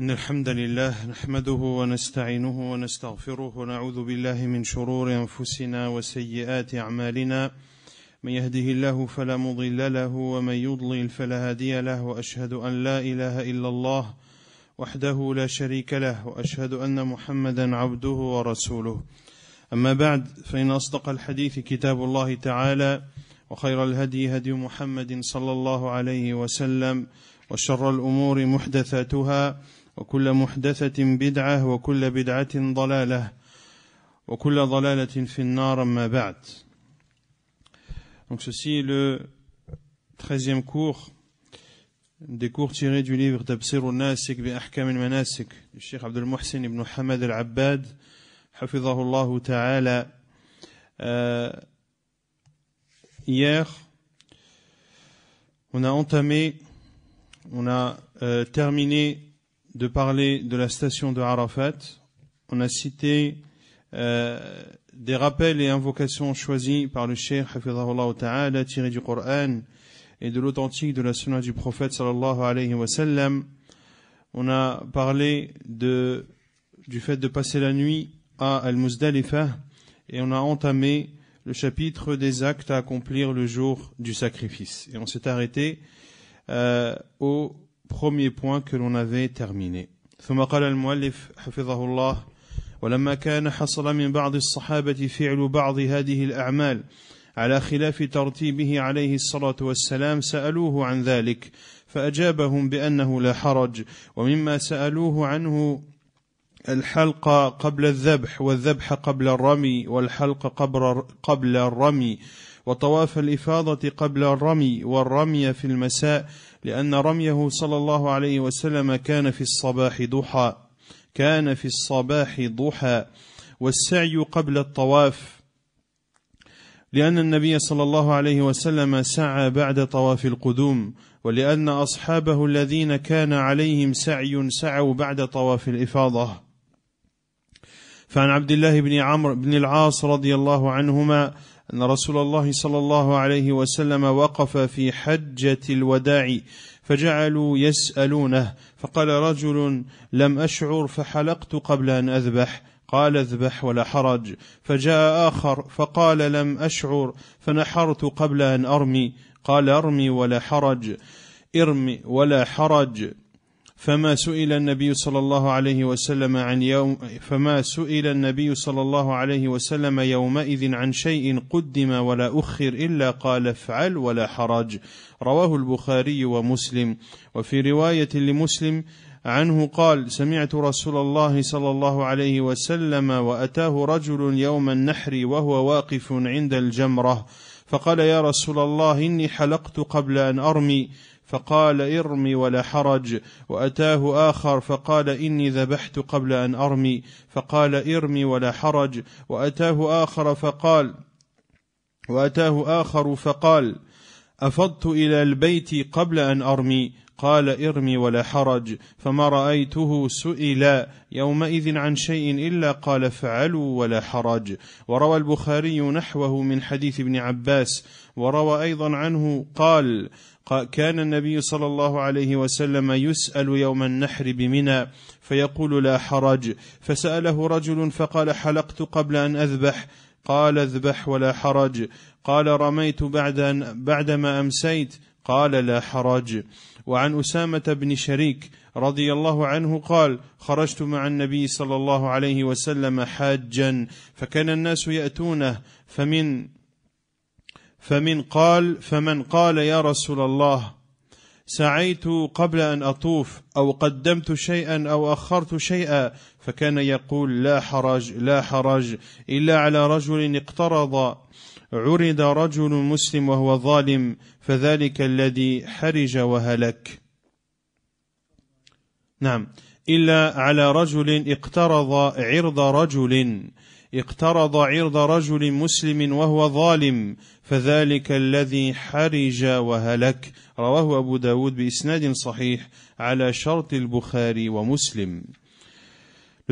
إن الحمد لله نحمده ونستعينه ونستغفره ونعوذ بالله من شرور أنفسنا وسيئات أعمالنا من يهده الله فلا مضل له ومن يضلل فلا هادي له وأشهد أن لا إله إلا الله وحده لا شريك له وأشهد أن محمدا عبده ورسوله أما بعد فإن أصدق الحديث كتاب الله تعالى وخير الهدي هدي محمد صلى الله عليه وسلم وشر الأمور محدثاتها وكل محدثة بدعة وكل بدعة ضلالة وكل ضلالة في النار ما بعد Donc ceci est le treizième cours des cours tirés du livre Tafsir al-Nasik bi Ahkam al-Manasik du Cheikh Abdul Muhsin ibn Hamad al-Abbad حفظه الله تعالى hier on a entamé on a euh, terminé de parler de la station de Arafat. On a cité euh, des rappels et invocations choisis par le Cheikh Ta'ala tirés du Coran et de l'authentique de la sunna du prophète sallallahu alayhi wa sallam. On a parlé de, du fait de passer la nuit à Al-Muzdalifah et on a entamé le chapitre des actes à accomplir le jour du sacrifice. Et on s'est arrêté euh, au premier point que l'on avait terminé. ثم قال المؤلف حفظه الله ولما كان حصل من بعض الصحابة فعل بعض هذه الأعمال على خلاف ترتيبه عليه الصلاة والسلام سألوه عن ذلك فأجابهم بأنه لا حرج ومما سألوه عنه الحلق قبل الذبح والذبح قبل الرمي والحلق قبل الرمي وطواف الإفاضة قبل الرمي والرمي في المساء لأن رميه صلى الله عليه وسلم كان في الصباح ضحى كان في الصباح ضحى والسعي قبل الطواف لأن النبي صلى الله عليه وسلم سعى بعد طواف القدوم ولأن أصحابه الذين كان عليهم سعي سعوا بعد طواف الإفاضة فعن عبد الله بن عمرو بن العاص رضي الله عنهما ان رسول الله صلى الله عليه وسلم وقف في حجه الوداع فجعلوا يسالونه فقال رجل لم اشعر فحلقت قبل ان اذبح قال اذبح ولا حرج فجاء اخر فقال لم اشعر فنحرت قبل ان ارمي قال ارمي ولا حرج ارمي ولا حرج فما سئل النبي صلى الله عليه وسلم عن يوم فما سئل النبي صلى الله عليه وسلم يومئذ عن شيء قدم ولا أخر إلا قال افعل ولا حرج رواه البخاري ومسلم وفي رواية لمسلم عنه قال سمعت رسول الله صلى الله عليه وسلم وأتاه رجل يوم النحر وهو واقف عند الجمرة فقال يا رسول الله إني حلقت قبل أن أرمي فقال ارمي ولا حرج واتاه اخر فقال اني ذبحت قبل ان ارمي فقال ارمي ولا حرج واتاه اخر فقال واتاه اخر فقال افضت الى البيت قبل ان ارمي قال ارمي ولا حرج فما رايته سئل يومئذ عن شيء الا قال فعلوا ولا حرج وروى البخاري نحوه من حديث ابن عباس وروى ايضا عنه قال كان النبي صلى الله عليه وسلم يسأل يوم النحر بمنى فيقول لا حرج فسأله رجل فقال حلقت قبل أن أذبح قال اذبح ولا حرج قال رميت بعد أن بعدما أمسيت قال لا حرج وعن أسامة بن شريك رضي الله عنه قال خرجت مع النبي صلى الله عليه وسلم حاجا فكان الناس يأتونه فمن فمن قال فمن قال يا رسول الله سعيت قبل ان اطوف او قدمت شيئا او اخرت شيئا فكان يقول لا حرج لا حرج الا على رجل اقترض عرض رجل مسلم وهو ظالم فذلك الذي حرج وهلك نعم الا على رجل اقترض عرض رجل Le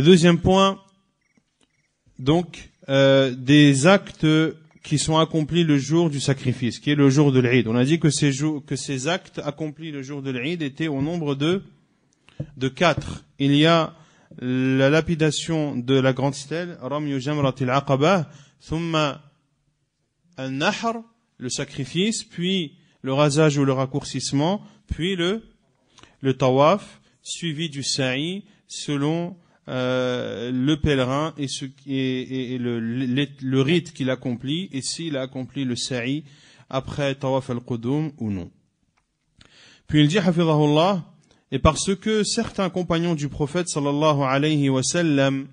deuxième point, donc, euh, des actes qui sont accomplis le jour du sacrifice, qui est le jour de l'Eid. On a dit que ces, actes accomplis le jour de l'Eid étaient au nombre de, de quatre. Il y a la lapidation de la grande stèle, al le sacrifice, puis le rasage ou le raccourcissement, puis le, le tawaf, suivi du sa'i, selon euh, le pèlerin et, ce, et, et, le, rite qu'il accomplit, et s'il a accompli le sa'i après tawaf al-qudum ou non. Puis il dit, hafidahullah, et parce que certains compagnons du prophète sallallahu alayhi wa sallam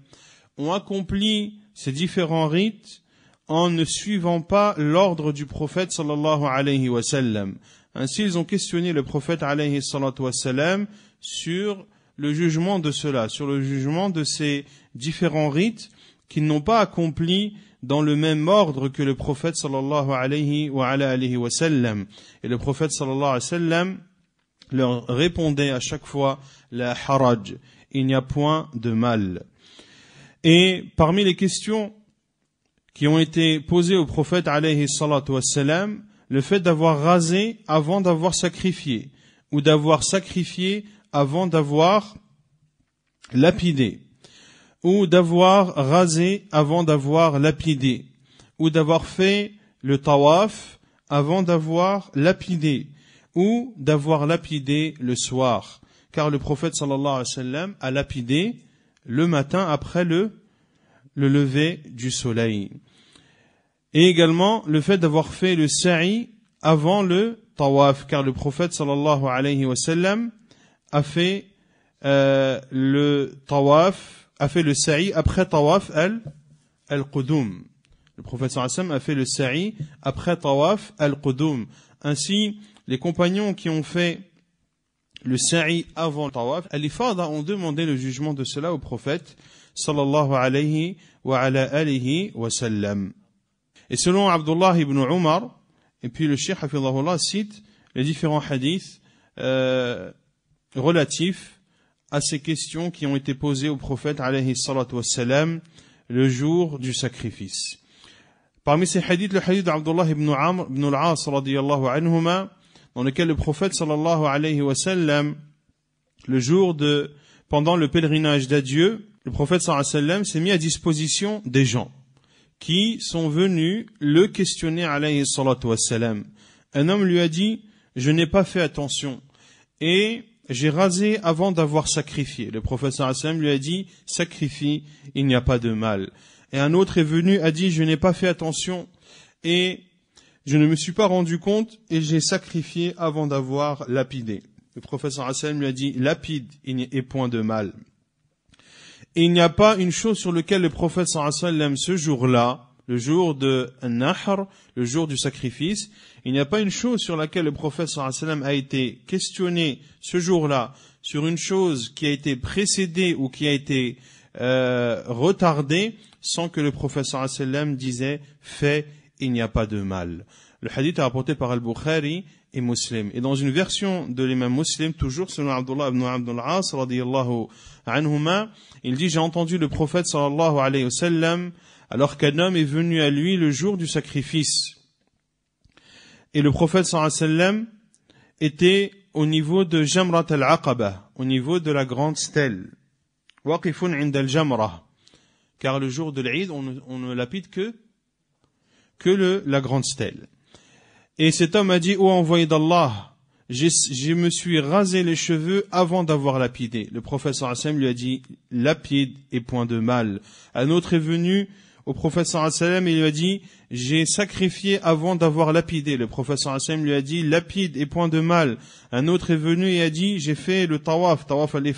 ont accompli ces différents rites en ne suivant pas l'ordre du prophète sallallahu alayhi wa sallam. Ainsi, ils ont questionné le prophète alayhi wa sallam sur le jugement de cela, sur le jugement de ces différents rites qu'ils n'ont pas accomplis dans le même ordre que le prophète sallallahu alayhi wa, alayhi wa sallam. Et le prophète sallallahu alayhi sallam leur répondait à chaque fois la haraj, il n'y a point de mal. Et parmi les questions qui ont été posées au prophète alayhi salatu wassalam, le fait d'avoir rasé avant d'avoir sacrifié, ou d'avoir sacrifié avant d'avoir lapidé, ou d'avoir rasé avant d'avoir lapidé, ou d'avoir fait le tawaf avant d'avoir lapidé, ou d'avoir lapidé le soir. Car le prophète sallallahu alayhi wa sallam a lapidé le matin après le, le lever du soleil. Et également le fait d'avoir fait le sa'i avant le tawaf, car le prophète sallallahu alayhi wa sallam a fait euh, le tawaf, a fait le sa'i après tawaf al, al-qudum. Le prophète sallallahu alayhi wa sallam a fait le sa'i après tawaf al-qudum. Ainsi, les compagnons qui ont fait le sa'i avant le tawaf, al-ifada ont demandé le jugement de cela au prophète sallallahu alayhi wa ala wa sallam. Et selon Abdullah ibn Umar, et puis le Cheikh Hafidahullah cite les différents hadiths euh, relatifs à ces questions qui ont été posées au prophète alayhi salatu sallam, le jour du sacrifice. Parmi ces hadiths, le hadith d'Abdullah ibn Amr ibn al-As radiyallahu dans lequel le prophète sallallahu alayhi wa sallam, le jour de, pendant le pèlerinage d'adieu, le prophète sallallahu alayhi wa sallam s'est mis à disposition des gens qui sont venus le questionner alayhi salatu wa sallam. Un homme lui a dit, je n'ai pas fait attention et j'ai rasé avant d'avoir sacrifié. Le prophète sallallahu alayhi wa sallam lui a dit, sacrifie, il n'y a pas de mal. Et un autre est venu, a dit, je n'ai pas fait attention et je ne me suis pas rendu compte et j'ai sacrifié avant d'avoir lapidé. Le professeur Hassan lui a dit, lapide, il n'y a point de mal. Et il n'y a pas une chose sur laquelle le prophète sallam ce jour-là, le jour de Nahr, le jour du sacrifice, il n'y a pas une chose sur laquelle le prophète sallam a été questionné ce jour-là, sur une chose qui a été précédée ou qui a été euh, retardée, sans que le prophète sallam disait, fais il n'y a pas de mal. Le hadith est rapporté par Al-Bukhari et Muslim. Et dans une version de l'imam Muslim, toujours selon Abdullah ibn abdul As, anhuma, il dit, j'ai entendu le prophète sallallahu alayhi wa sallam, alors qu'un homme est venu à lui le jour du sacrifice. Et le prophète sallallahu alayhi wa sallam était au niveau de Jamrat al-Aqaba, au niveau de la grande stèle. Waqifun inda al-Jamra. Car le jour de l'Aïd, on ne lapide que que la grande stèle. Et cet homme a dit, ô envoyé d'Allah, je me suis rasé les cheveux avant d'avoir lapidé. Le professeur Hassan lui a dit, lapide et point de mal. Un autre est venu au professeur Hassan et lui a dit, j'ai sacrifié avant d'avoir lapidé. Le professeur Hassan lui a dit, lapide et point de mal. Un autre est venu et a dit, j'ai fait le tawaf, tawaf al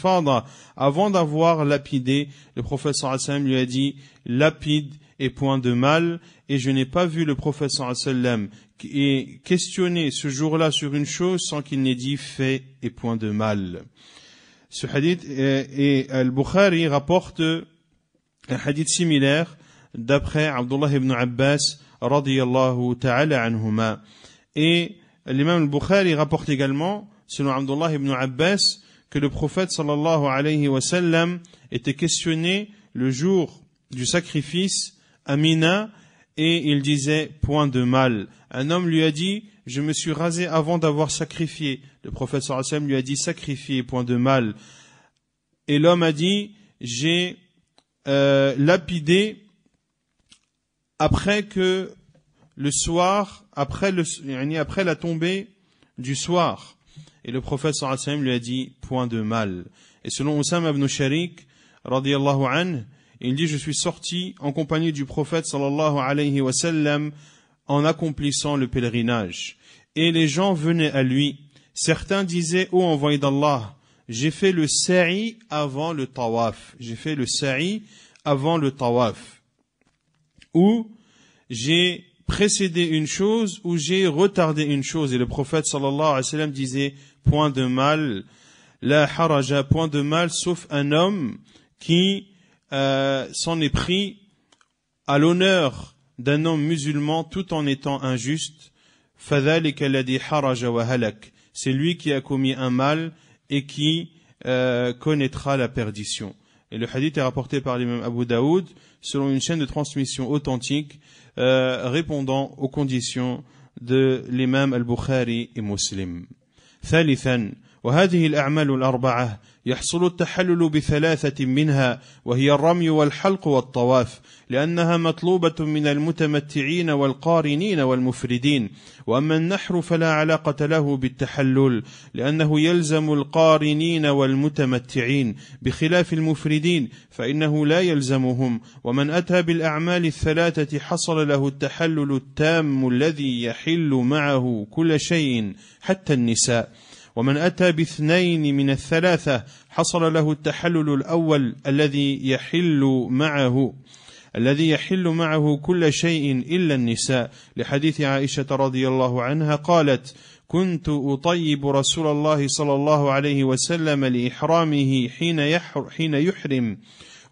avant d'avoir lapidé. Le professeur Hassan lui a dit, lapide et point de mal et je n'ai pas vu le prophète sallam questionner ce jour-là sur une chose sans qu'il n'ait dit fait et point de mal. Ce hadith et, et Al-Bukhari rapporte un hadith similaire d'après Abdullah ibn Abbas radiyallahu ta'ala anhuma. Et l'imam Al-Bukhari rapporte également, selon Abdullah ibn Abbas, que le prophète sallallahu alayhi wa sallam était questionné le jour du sacrifice à Mina et il disait point de mal. Un homme lui a dit je me suis rasé avant d'avoir sacrifié. Le prophète sallallahu lui a dit sacrifié point de mal. Et l'homme a dit j'ai euh, lapidé après que le soir, après, le, après la tombée du soir. Et le prophète sallallahu lui a dit point de mal. Et selon Oussam ibn Sharik, radiallahu anhu, il dit, je suis sorti en compagnie du prophète sallallahu alayhi wa sallam en accomplissant le pèlerinage. Et les gens venaient à lui. Certains disaient, ô oh, envoyé d'Allah, j'ai fait le sa'i avant le tawaf. J'ai fait le sa'i avant le tawaf. Ou, j'ai précédé une chose ou j'ai retardé une chose. Et le prophète sallallahu alayhi wa sallam disait, point de mal, la haraja, point de mal, sauf un homme qui euh, s'en est pris à l'honneur d'un homme musulman tout en étant injuste. C'est lui qui a commis un mal et qui euh, connaîtra la perdition. Et le hadith est rapporté par l'imam Abu Daoud selon une chaîne de transmission authentique euh, répondant aux conditions de l'imam Al-Bukhari et Muslim. يحصل التحلل بثلاثة منها وهي الرمي والحلق والطواف لأنها مطلوبة من المتمتعين والقارنين والمفردين وأما النحر فلا علاقة له بالتحلل لأنه يلزم القارنين والمتمتعين بخلاف المفردين فإنه لا يلزمهم ومن أتى بالأعمال الثلاثة حصل له التحلل التام الذي يحل معه كل شيء حتى النساء ومن أتى باثنين من الثلاثة حصل له التحلل الأول الذي يحل معه الذي يحل معه كل شيء إلا النساء لحديث عائشة رضي الله عنها قالت كنت أطيب رسول الله صلى الله عليه وسلم لإحرامه حين يحرم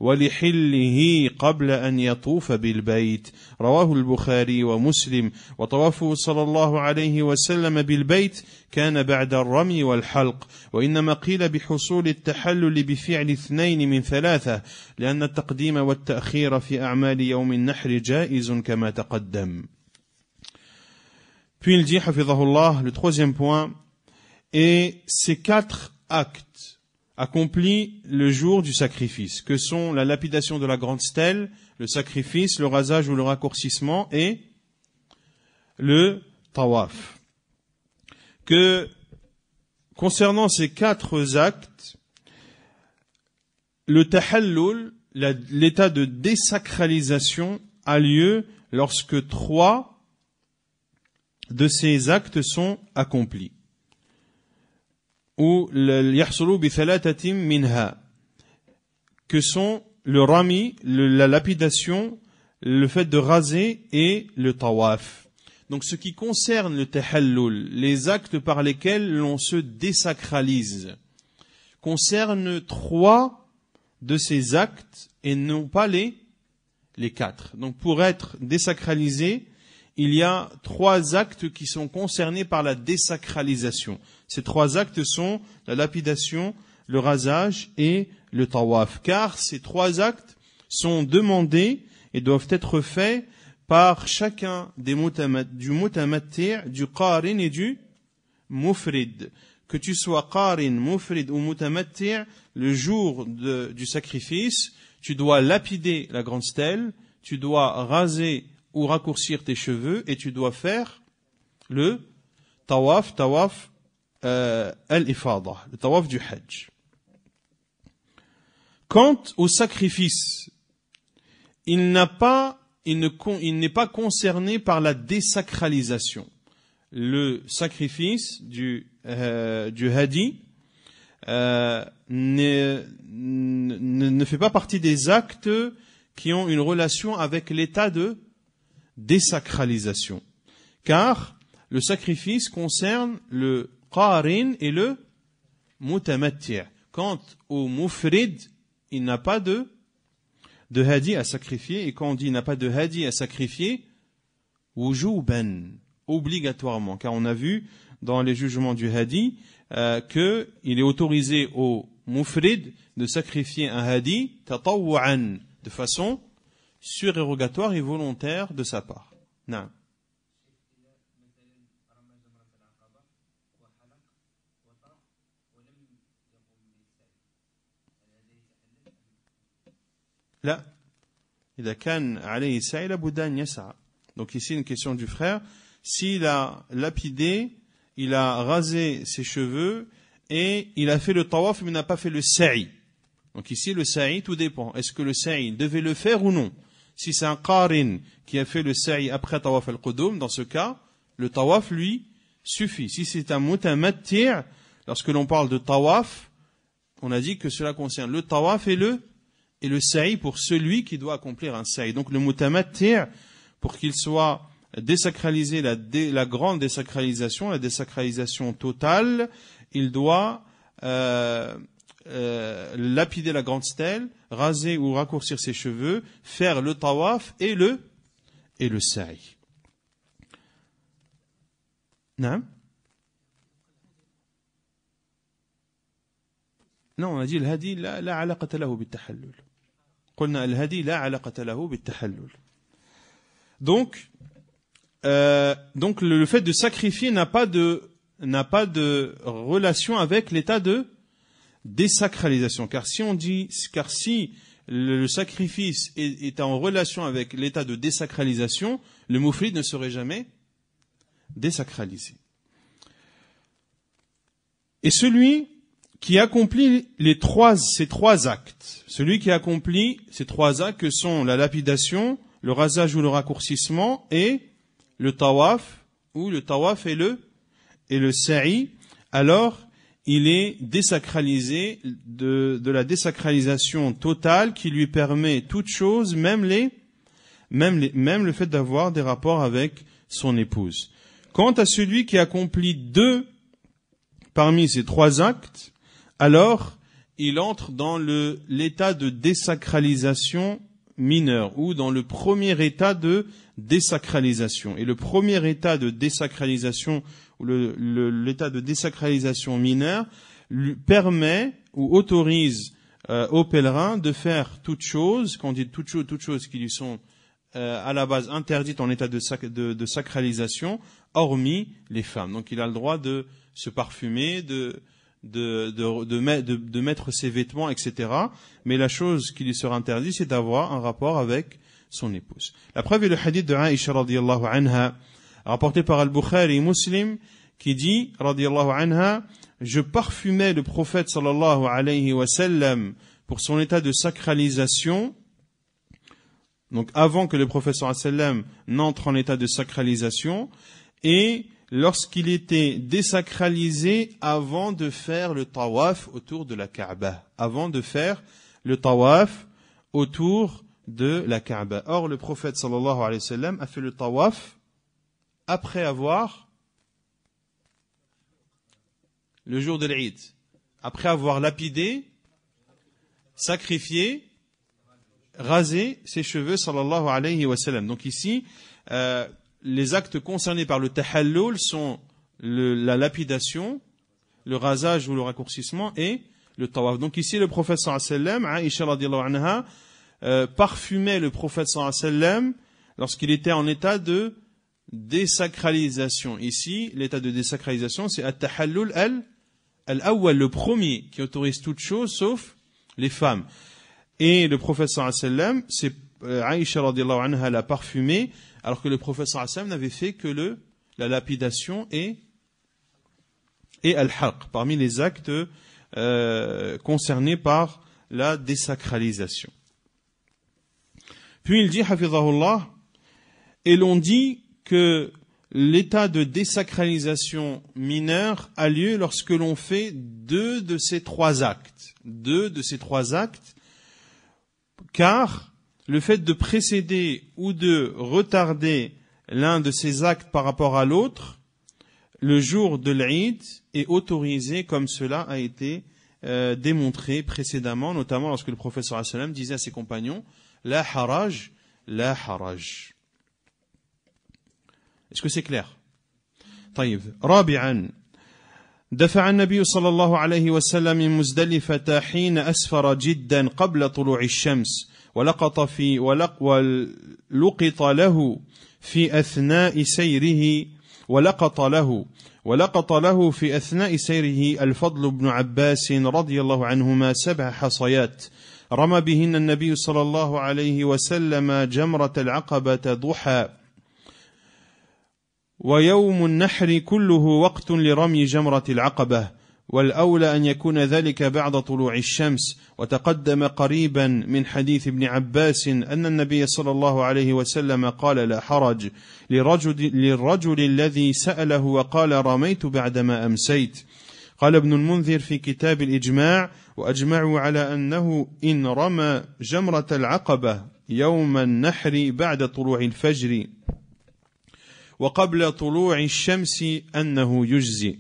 ولحله قبل أن يطوف بالبيت رواه البخاري ومسلم وطوافه صلى الله عليه وسلم بالبيت كان بعد الرمي والحلق وإنما قيل بحصول التحلل بفعل اثنين من ثلاثة لأن التقديم والتأخير في أعمال يوم النحر جائز كما تقدم Puis il dit, le troisième point, et ces quatre actes accompli le jour du sacrifice, que sont la lapidation de la grande stèle, le sacrifice, le rasage ou le raccourcissement et le tawaf. Que concernant ces quatre actes, le tahallul, l'état de désacralisation a lieu lorsque trois de ces actes sont accomplis ou minha que sont le rami, la lapidation, le fait de raser et le tawaf. Donc ce qui concerne le tahallul, les actes par lesquels l'on se désacralise, concerne trois de ces actes et non pas les, les quatre. Donc pour être désacralisé, il y a trois actes qui sont concernés par la désacralisation. Ces trois actes sont la lapidation, le rasage et le tawaf. Car ces trois actes sont demandés et doivent être faits par chacun des du mutamattir, du qarin et du mufrid. Que tu sois qarin, mufrid ou mutamattir, le jour du sacrifice, tu dois lapider la grande stèle, tu dois raser ou raccourcir tes cheveux et tu dois faire le tawaf, tawaf euh, al-ifada, le tawaf du hajj. Quant au sacrifice, il n'a pas, il n'est pas concerné par la désacralisation. Le sacrifice du, euh, du hadi euh, ne, ne fait pas partie des actes qui ont une relation avec l'état de désacralisation. Car le sacrifice concerne le qarin et le mutamatti'. Quant au mufrid, il n'a pas de, de hadi à sacrifier. Et quand on dit il n'a pas de hadi à sacrifier, wujuban, obligatoirement. Car on a vu dans les jugements du hadi euh, qu'il est autorisé au mufrid de sacrifier un hadi tatawwan de façon surérogatoire et volontaire de sa part. Non. Là, il a Donc ici une question du frère. S'il a lapidé, il a rasé ses cheveux et il a fait le tawaf mais n'a pas fait le sa'i. Donc ici le sa'i tout dépend. Est-ce que le sa'i devait le faire ou non? Si c'est un qarin qui a fait le sa'i après tawaf al-qudum, dans ce cas, le tawaf, lui, suffit. Si c'est un mutamattir, lorsque l'on parle de tawaf, on a dit que cela concerne le tawaf et le, et le pour celui qui doit accomplir un sa'i. Donc le mutamattir, pour qu'il soit désacralisé, la, la, grande désacralisation, la désacralisation totale, il doit euh, euh, lapider la grande stèle, raser ou raccourcir ses cheveux, faire le tawaf et le, et le sa'i. Non. non, on a dit le hadi la, la alaqata lahu bitahallul. قلنا الهدي لا علاقة له بالتحلل. Donc, euh, donc le fait de sacrifier n'a pas de n'a pas de relation avec l'état de désacralisation. Car si on dit, car si le, sacrifice est, en relation avec l'état de désacralisation, le Moufrid ne serait jamais désacralisé. Et celui qui accomplit les trois, ces trois actes, celui qui accomplit ces trois actes que sont la lapidation, le rasage ou le raccourcissement et le tawaf ou le tawaf et le et le alors il est désacralisé de, la désacralisation totale qui lui permet toute chose, même les, même même le fait d'avoir des rapports avec son épouse. Quant à celui qui accomplit deux parmi ces trois actes, alors il entre dans l'état de désacralisation mineure ou dans le premier état de désacralisation. Et le premier état de désacralisation l'état de désacralisation mineure lui permet ou autorise euh, aux pèlerins de faire toutes choses, qu'on dit toutes choses, toutes choses qui lui sont euh, à la base interdites en état de, sacralisation, hormis les femmes. Donc il a le droit de se parfumer, de, mettre ses vêtements, etc. Mais la chose qui lui sera interdite, c'est d'avoir un rapport avec son épouse. La preuve est le hadith de Aisha radiallahu anha, rapporté par Al-Bukhari et Muslim, qui dit, radiallahu anha, je parfumais le prophète sallallahu alayhi wa sallam pour son état de sacralisation. Donc avant que le prophète sallallahu alayhi wa sallam n'entre en état de sacralisation et lorsqu'il était désacralisé avant de faire le tawaf autour de la Kaaba. Avant de faire le tawaf autour de la Kaaba. Or le prophète sallallahu alayhi wa sallam a fait le tawaf après avoir le jour de l'Eid, après avoir lapidé, sacrifié, rasé ses cheveux, sallallahu alayhi wa sallam. Donc ici, euh, les actes concernés par le tahallul sont la lapidation, le rasage ou le raccourcissement et le tawaf. Donc ici, le prophète sallallahu alayhi wa sallam, euh, parfumait le prophète sallallahu alayhi wa sallam lorsqu'il était en état de désacralisation. Ici, l'état de désacralisation, c'est at-tahallul al-awwal, le premier qui autorise toute chose sauf les femmes. Et le prophète sallallahu c'est euh, Aïcha radiallahu anha l'a parfumé, alors que le prophète sallallahu n'avait fait que le, la lapidation et, et al-haq, parmi les actes euh, concernés par la désacralisation. Puis il dit, hafizahullah, et l'on dit que l'état de désacralisation mineure a lieu lorsque l'on fait deux de ces trois actes. Deux de ces trois actes, car le fait de précéder ou de retarder l'un de ces actes par rapport à l'autre, le jour de l'Aïd est autorisé comme cela a été euh, démontré précédemment, notamment lorsque le professeur Assalam disait à ses compagnons, la haraj, la haraj. Est-ce que c'est clair طيب، رابعا دفع النبي صلى الله عليه وسلم من مزدلفة حين أسفر جدا قبل طلوع الشمس ولقط في ولق ولقط له في أثناء سيره ولقط له ولقط له في أثناء سيره الفضل بن عباس رضي الله عنهما سبع حصيات رمى بهن النبي صلى الله عليه وسلم جمرة العقبة ضحى ويوم النحر كله وقت لرمي جمره العقبه والاولى ان يكون ذلك بعد طلوع الشمس وتقدم قريبا من حديث ابن عباس ان النبي صلى الله عليه وسلم قال لا حرج لرجل, للرجل الذي ساله وقال رميت بعدما امسيت قال ابن المنذر في كتاب الاجماع واجمعوا على انه ان رمى جمره العقبه يوم النحر بعد طلوع الفجر وقبل طلوع الشمس انه يجزي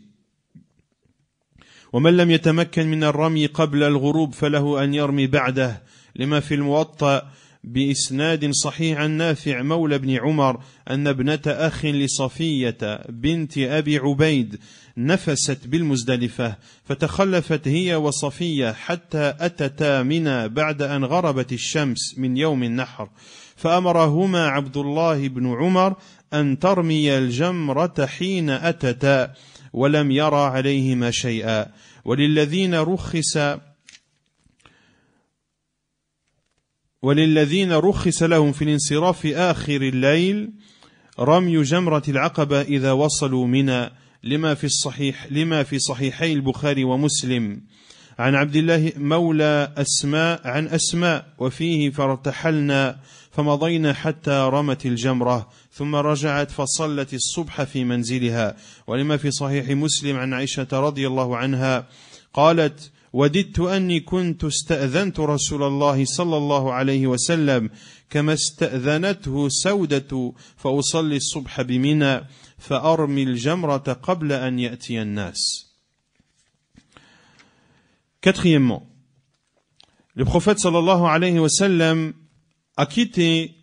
ومن لم يتمكن من الرمي قبل الغروب فله ان يرمي بعده لما في الموطأ بإسناد صحيح عن نافع مولى بن عمر أن ابنة أخ لصفية بنت أبي عبيد نفست بالمزدلفة فتخلفت هي وصفية حتى أتتا منى بعد أن غربت الشمس من يوم النحر فأمرهما عبد الله بن عمر أن ترمي الجمرة حين أتتا ولم يرى عليهما شيئا وللذين رخص وللذين رخص لهم في الانصراف آخر الليل رمي جمرة العقبة إذا وصلوا منى لما في الصحيح لما في صحيحي البخاري ومسلم عن عبد الله مولى أسماء عن أسماء وفيه فارتحلنا فمضينا حتى رمت الجمرة ثم رجعت فصلت الصبح في منزلها ولما في صحيح مسلم عن عائشة رضي الله عنها قالت وددت اني كنت استاذنت رسول الله صلى الله عليه وسلم كما استاذنته سوده فاصلي الصبح بمنى فارمي الجمره قبل ان ياتي الناس. Quatrièmement, le prophète sallallahu alayhi wa sallam a quitté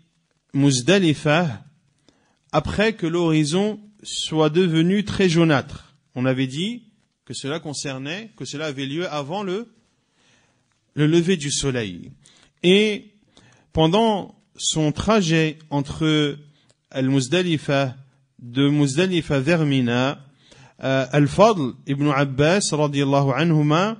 Muzdalifa après que l'horizon soit devenu très jaunâtre. On avait dit que cela concernait, que cela avait lieu avant le, le lever du soleil. Et pendant son trajet entre Al-Muzdalifa de Muzdalifa vers Mina, euh, Al-Fadl ibn Abbas anhuma,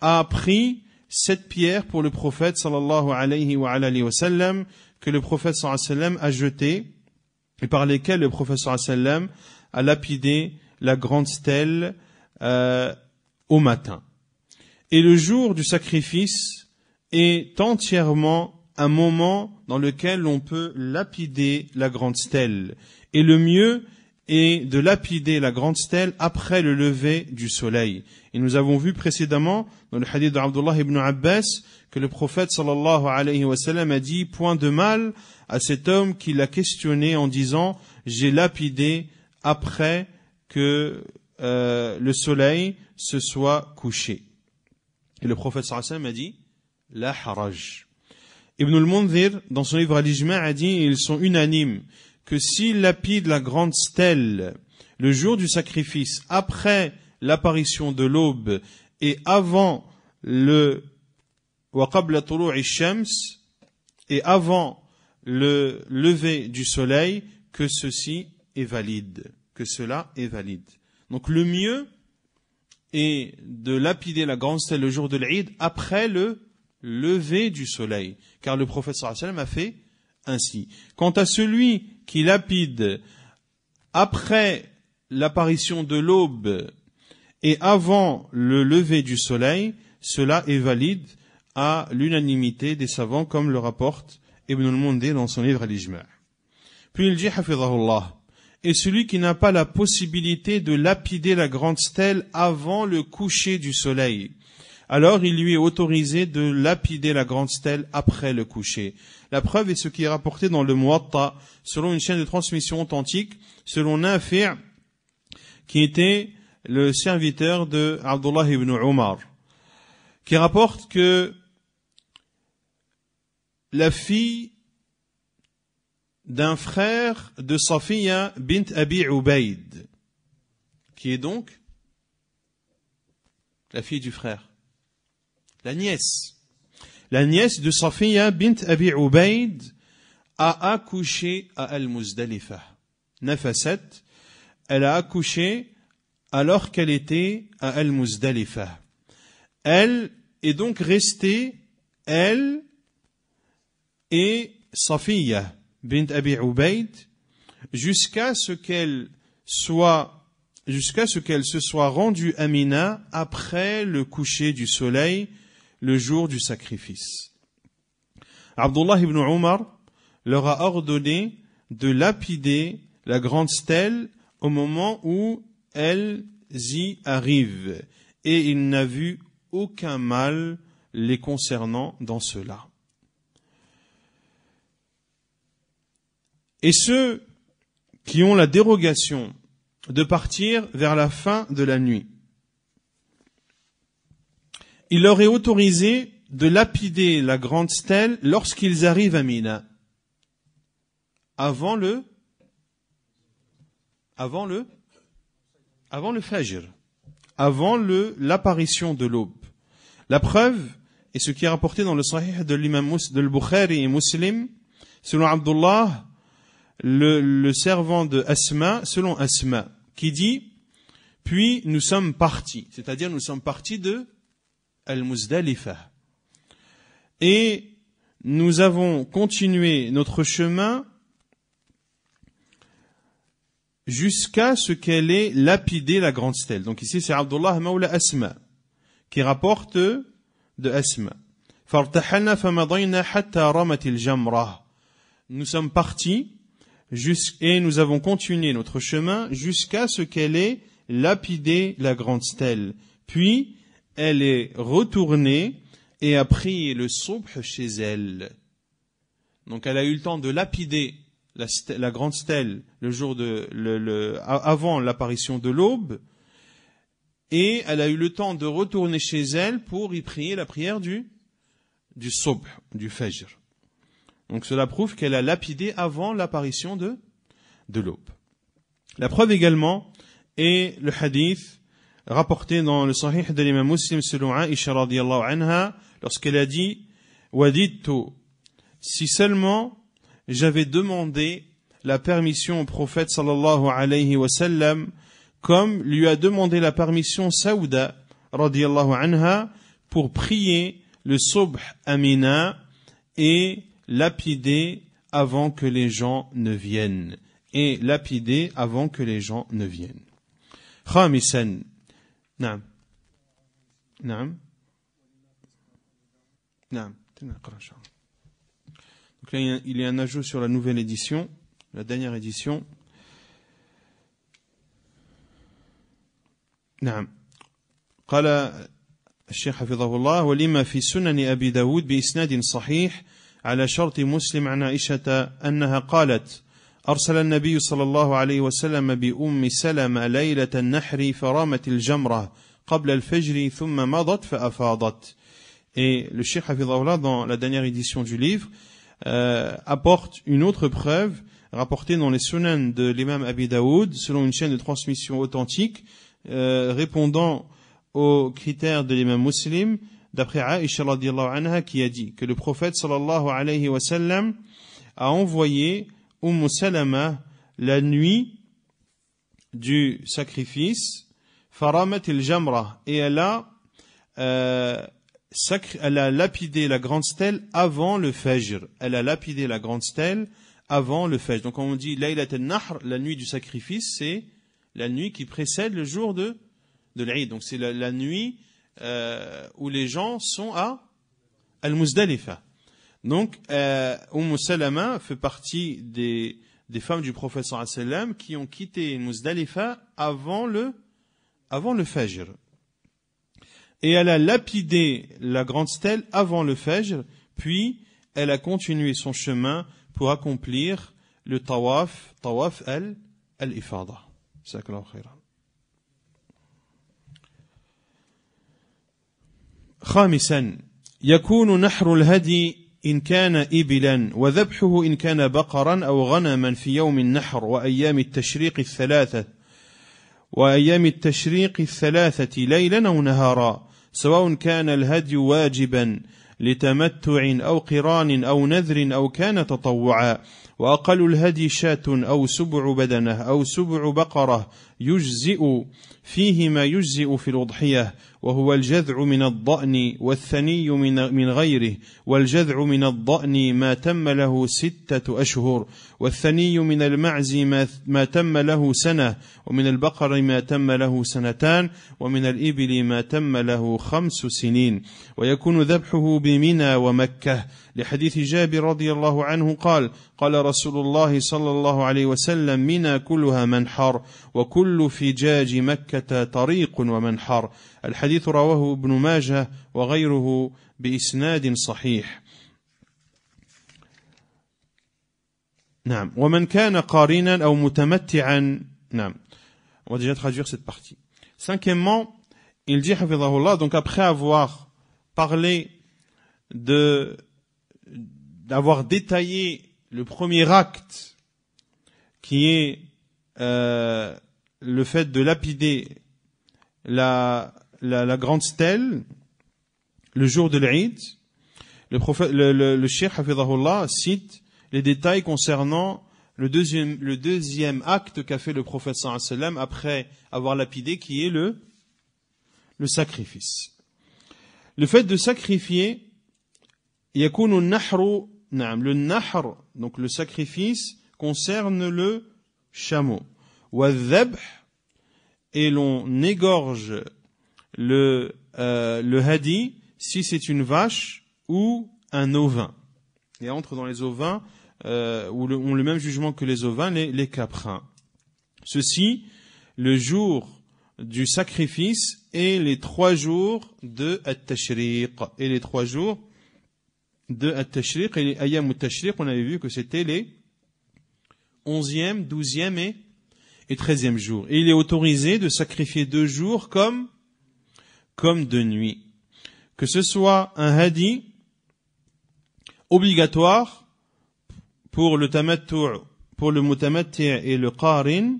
a pris cette pierre pour le prophète sallallahu alayhi wa wa sallam, que le prophète sallallahu sallam a jeté et par lesquelles le prophète sallallahu sallam a lapidé la grande stèle euh, au matin. Et le jour du sacrifice est entièrement un moment dans lequel on peut lapider la grande stèle. Et le mieux, et de lapider la grande stèle après le lever du soleil. Et nous avons vu précédemment dans le hadith d'Abdullah ibn Abbas que le prophète sallallahu alayhi wa sallam a dit point de mal à cet homme qui l'a questionné en disant j'ai lapidé après que euh, le soleil se soit couché. Et le prophète sallallahu alayhi wa sallam a dit la haraj. Ibn al-Mundhir dans son livre Al-Ijma' a dit ils sont unanimes que s'il lapide la grande stèle le jour du sacrifice, après l'apparition de l'aube et avant le et avant le lever du soleil, que ceci est valide, que cela est valide. Donc le mieux est de lapider la grande stèle le jour de l'Aïd après le lever du soleil, car le prophète sallallahu a fait ainsi. Quant à celui qui lapide après l'apparition de l'aube et avant le lever du soleil, cela est valide à l'unanimité des savants comme le rapporte Ibn al-Mundi dans son livre Al-Ijma'. Puis il dit, Hafidahullah, et celui qui n'a pas la possibilité de lapider la grande stèle avant le coucher du soleil, alors il lui est autorisé de lapider la grande stèle après le coucher. La preuve est ce qui est rapporté dans le Muwatta, selon une chaîne de transmission authentique, selon Nafir, qui était le serviteur de Abdullah ibn Omar, qui rapporte que la fille d'un frère de Safiya bint Abi Ubaid, qui est donc la fille du frère, la nièce la nièce de Safiya bint Abi Ubaid a accouché à Al-Muzdalifa. Nafasat, elle a accouché alors qu'elle était à Al-Muzdalifa. Elle est donc restée, elle et Safiya bint Abi Ubaid, jusqu'à ce qu'elle soit, jusqu'à ce qu'elle se soit rendue à Mina après le coucher du soleil, le jour du sacrifice. Abdullah ibn Omar leur a ordonné de lapider la grande stèle au moment où elles y arrivent, et il n'a vu aucun mal les concernant dans cela. Et ceux qui ont la dérogation de partir vers la fin de la nuit, il leur est autorisé de lapider la grande stèle lorsqu'ils arrivent à Mina. Avant le, avant le, avant le Fajr, avant le, l'apparition de l'aube. La preuve est ce qui est rapporté dans le Sahih de l'imam de Bukhari et Muslim, selon Abdullah, le, le servant de Asma, selon Asma, qui dit, puis nous sommes partis, c'est-à-dire nous sommes partis de al Et nous avons continué notre chemin jusqu'à ce qu'elle ait lapidé la grande stèle. Donc ici c'est Abdullah Maoula Asma qui rapporte de Asma. Nous sommes partis et nous avons continué notre chemin jusqu'à ce qu'elle ait lapidé la grande stèle. Puis elle est retournée et a prié le soubh chez elle. Donc elle a eu le temps de lapider la, grande stèle le jour de, le, avant l'apparition de l'aube, et elle a eu le temps de retourner chez elle pour y prier la prière du, du soubh, du fajr. Donc cela prouve qu'elle a lapidé avant l'apparition de, de l'aube. La preuve également est le hadith rapporté dans le Sahih de l'imam Muslim selon Aisha radiallahu anha lorsqu'elle a dit si seulement j'avais demandé la permission au prophète sallallahu alayhi wa sallam comme lui a demandé la permission Saouda radiallahu anha pour prier le subh amina et lapider avant que les gens ne viennent et lapider avant que les gens ne viennent. نعم نعم نعم نقرا ان شاء الله il y a un ajout sur la nouvelle édition, la dernière édition. نعم قال الشيخ حفظه الله ولما في سنن أبي داود بإسناد صحيح على شرط مسلم عن عائشة أنها قالت Et le Cheikh Hafidhullah, dans la dernière édition du livre, euh, apporte une autre preuve rapportée dans les sunan de l'imam Abi Daoud, selon une chaîne de transmission authentique, euh, répondant aux critères de l'imam muslim, d'après Aisha anha, qui a dit que le prophète sallallahu alayhi wa sallam a envoyé Umm Salama la nuit du sacrifice, Faramat el Jamra, et euh, elle a, lapidé la grande stèle avant le Fajr. Elle a lapidé la grande stèle avant le Fajr. Donc on dit Laylat al la nuit du sacrifice, c'est la nuit qui précède le jour de, de l'Aïd. Donc c'est la, nuit euh, où les gens sont à Al-Muzdalifa. Donc, euh, umm fait partie des, femmes du prophète sallam qui ont quitté Muzdalifa avant le, avant le Fajr. Et elle a lapidé la grande stèle avant le Fajr, puis elle a continué son chemin pour accomplir le tawaf, tawaf al-ifada. إن كان إبلا وذبحه إن كان بقرا أو غنما في يوم النحر وأيام التشريق الثلاثة وأيام التشريق الثلاثة ليلا أو نهارا سواء كان الهدي واجبا لتمتع أو قران أو نذر أو كان تطوعا وأقل الهدي شاة أو سبع بدنه أو سبع بقرة يجزئ فيه ما يجزئ في الأضحية وهو الجذع من الضأن والثني من, من غيره والجذع من الضأن ما تم له ستة أشهر والثني من المعز ما, ما تم له سنة ومن البقر ما تم له سنتان ومن الإبل ما تم له خمس سنين ويكون ذبحه بمنى ومكة لحديث جابر رضي الله عنه قال قال رسول الله صلى الله عليه وسلم منى كلها منحر وكل فجاج مكة طريق ومنحر الحديث رواه ابن ماجه وغيره بإسناد صحيح نعم ومن كان قارنا أو متمتعا نعم وديجا تخرجوا سيت partie cinquièmement il dit حفظه الله دونك أبخي avoir parlé دو d'avoir détaillé le premier acte qui est Euh, le fait de lapider la, la, grande stèle le jour de l'Aïd, le, prophète, le, le, le cite les détails concernant le deuxième, le deuxième acte qu'a fait le prophète sallam après avoir lapidé, qui est le, le sacrifice. Le fait de sacrifier, yakunu nahru, le nahr, donc le sacrifice, concerne le chameau. Et l'on égorge le, euh, le hadi si c'est une vache ou un ovin. Et entre dans les ovins euh, où le, ont le même jugement que les ovins, les, les caprins. Ceci, le jour du sacrifice et les trois jours de at Et les trois jours de at et les Ayam on avait vu que c'était les 12 douzième et, 13 treizième jour. Et il est autorisé de sacrifier deux jours comme, comme deux nuits. Que ce soit un hadith obligatoire pour le tamattu', pour le mutamattir et le qarin,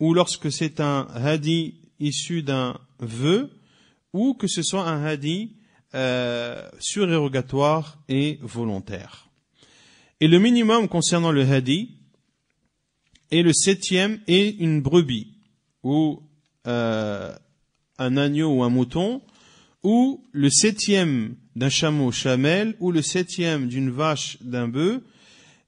ou lorsque c'est un hadith issu d'un vœu, ou que ce soit un hadith euh, surérogatoire et volontaire. Et le minimum concernant le hadith et le septième est une brebis ou euh, un agneau ou un mouton, ou le septième d'un chameau chamel, ou le septième d'une vache d'un bœuf,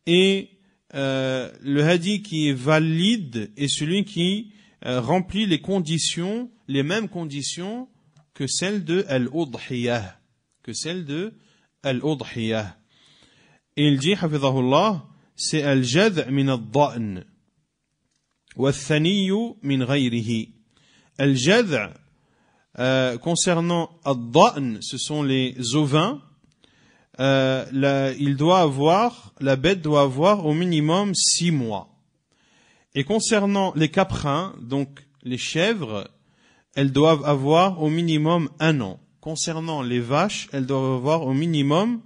et euh, le hadith qui est valide est celui qui euh, remplit les conditions, les mêmes conditions que celles de al-udhiyah, que celles de al-udhiyah. Et il dit, c'est al-jad' min والثني euh, concernant ce sont les ovins euh, la, il doit avoir la bête doit avoir au minimum six mois et concernant les caprins donc les chèvres elles doivent avoir au minimum un an concernant les vaches elles doivent avoir au minimum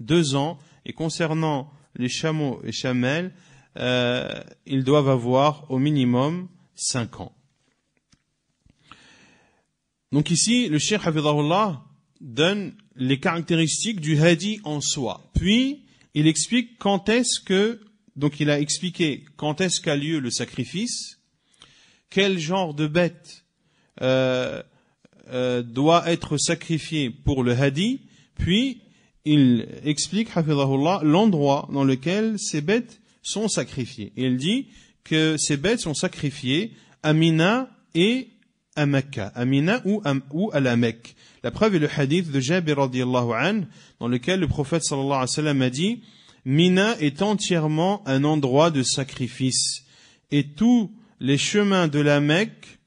deux ans et concernant les chameaux et chamelles euh, ils doivent avoir au minimum cinq ans. Donc ici, le Cheikh Hafidahullah donne les caractéristiques du hadith en soi. Puis, il explique quand est-ce que, donc il a expliqué quand est-ce qu'a lieu le sacrifice, quel genre de bête euh, euh, doit être sacrifié pour le hadith. puis il explique, l'endroit dans lequel ces bêtes sont sacrifiés. Et il dit que ces bêtes sont sacrifiées à Mina et à Mecca, à Mina ou à, la Mecque. La preuve est le hadith de Jabir radiallahu an, dans lequel le prophète sallallahu alayhi wa sallam a dit Mina est entièrement un endroit de sacrifice et tous les chemins de la Mecque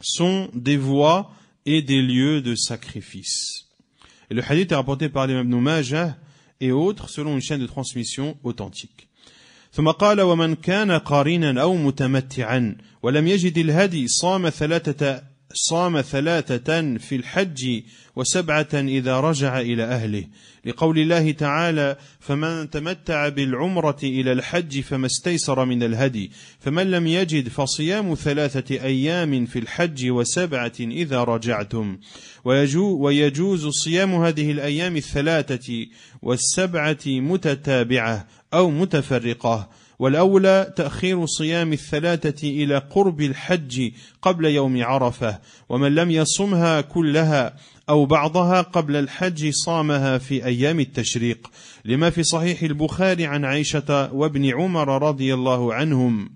sont des voies et des lieux de sacrifice. Et le hadith est rapporté par l'imam Majah et autres selon une chaîne de transmission authentique. ثم قال ومن كان قارنا أو متمتعا ولم يجد الهدي صام ثلاثة صام ثلاثة في الحج وسبعة إذا رجع إلى أهله لقول الله تعالى فمن تمتع بالعمرة إلى الحج فما استيسر من الهدي فمن لم يجد فصيام ثلاثة أيام في الحج وسبعة إذا رجعتم ويجوز صيام هذه الأيام الثلاثة والسبعة متتابعة أو متفرقة والاولى تاخير صيام الثلاثه الى قرب الحج قبل يوم عرفه ومن لم يصمها كلها او بعضها قبل الحج صامها في ايام التشريق لما في صحيح البخاري عن عائشه وابن عمر رضي الله عنهم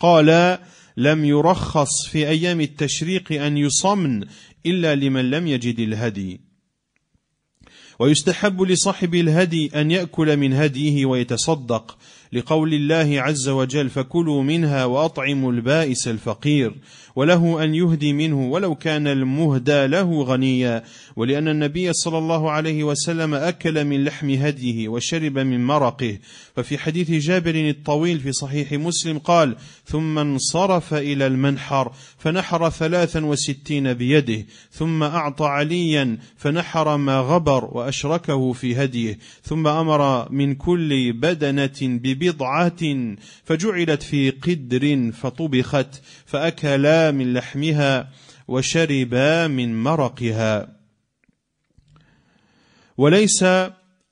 قال لم يرخص في ايام التشريق ان يصمن الا لمن لم يجد الهدي ويستحب لصاحب الهدي ان ياكل من هديه ويتصدق لقول الله عز وجل فكلوا منها واطعموا البائس الفقير وله ان يهدي منه ولو كان المهدى له غنيا ولان النبي صلى الله عليه وسلم اكل من لحم هديه وشرب من مرقه ففي حديث جابر الطويل في صحيح مسلم قال ثم انصرف الى المنحر فنحر ثلاثا وستين بيده ثم اعطى عليا فنحر ما غبر واشركه في هديه ثم امر من كل بدنه ببضعه فجعلت في قدر فطبخت فاكلا من لحمها وشربا من مرقها وليس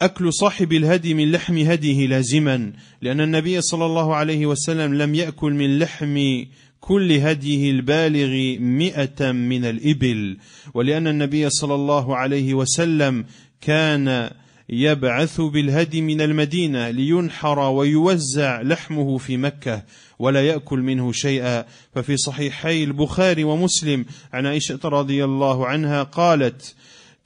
أكل صاحب الهدي من لحم هديه لازما لأن النبي صلى الله عليه وسلم لم يأكل من لحم كل هديه البالغ مئة من الإبل ولأن النبي صلى الله عليه وسلم كان يبعث بالهدي من المدينة لينحر ويوزع لحمه في مكة ولا يأكل منه شيئا ففي صحيحي البخاري ومسلم عن عائشة رضي الله عنها قالت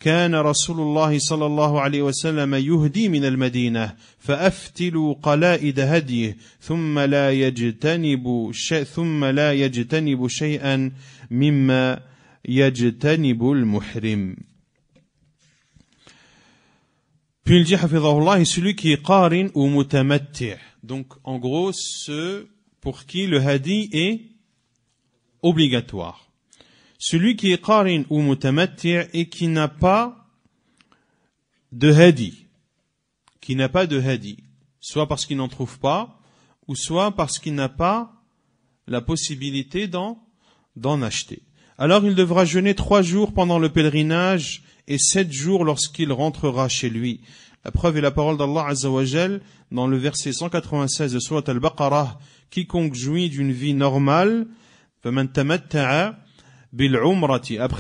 كان رسول الله صلى الله عليه وسلم يهدي من المدينه فافتلوا قلائد هديه ثم لا يجتنب ثم لا يجتنب شيئا مما يجتنب المحرم. Puis il dit, celui qui est qarin ou mutamattir. Donc, en gros, ceux pour qui le hadi est obligatoire. Celui qui est qarin ou mutamati et qui n'a pas de hadi, qui n'a pas de hadi, soit parce qu'il n'en trouve pas, ou soit parce qu'il n'a pas la possibilité d'en, d'en acheter. Alors il devra jeûner trois jours pendant le pèlerinage et sept jours lorsqu'il rentrera chez lui. La preuve est la parole d'Allah Azzawajal dans le verset 196 de Surat Al-Baqarah quiconque jouit d'une vie normale, après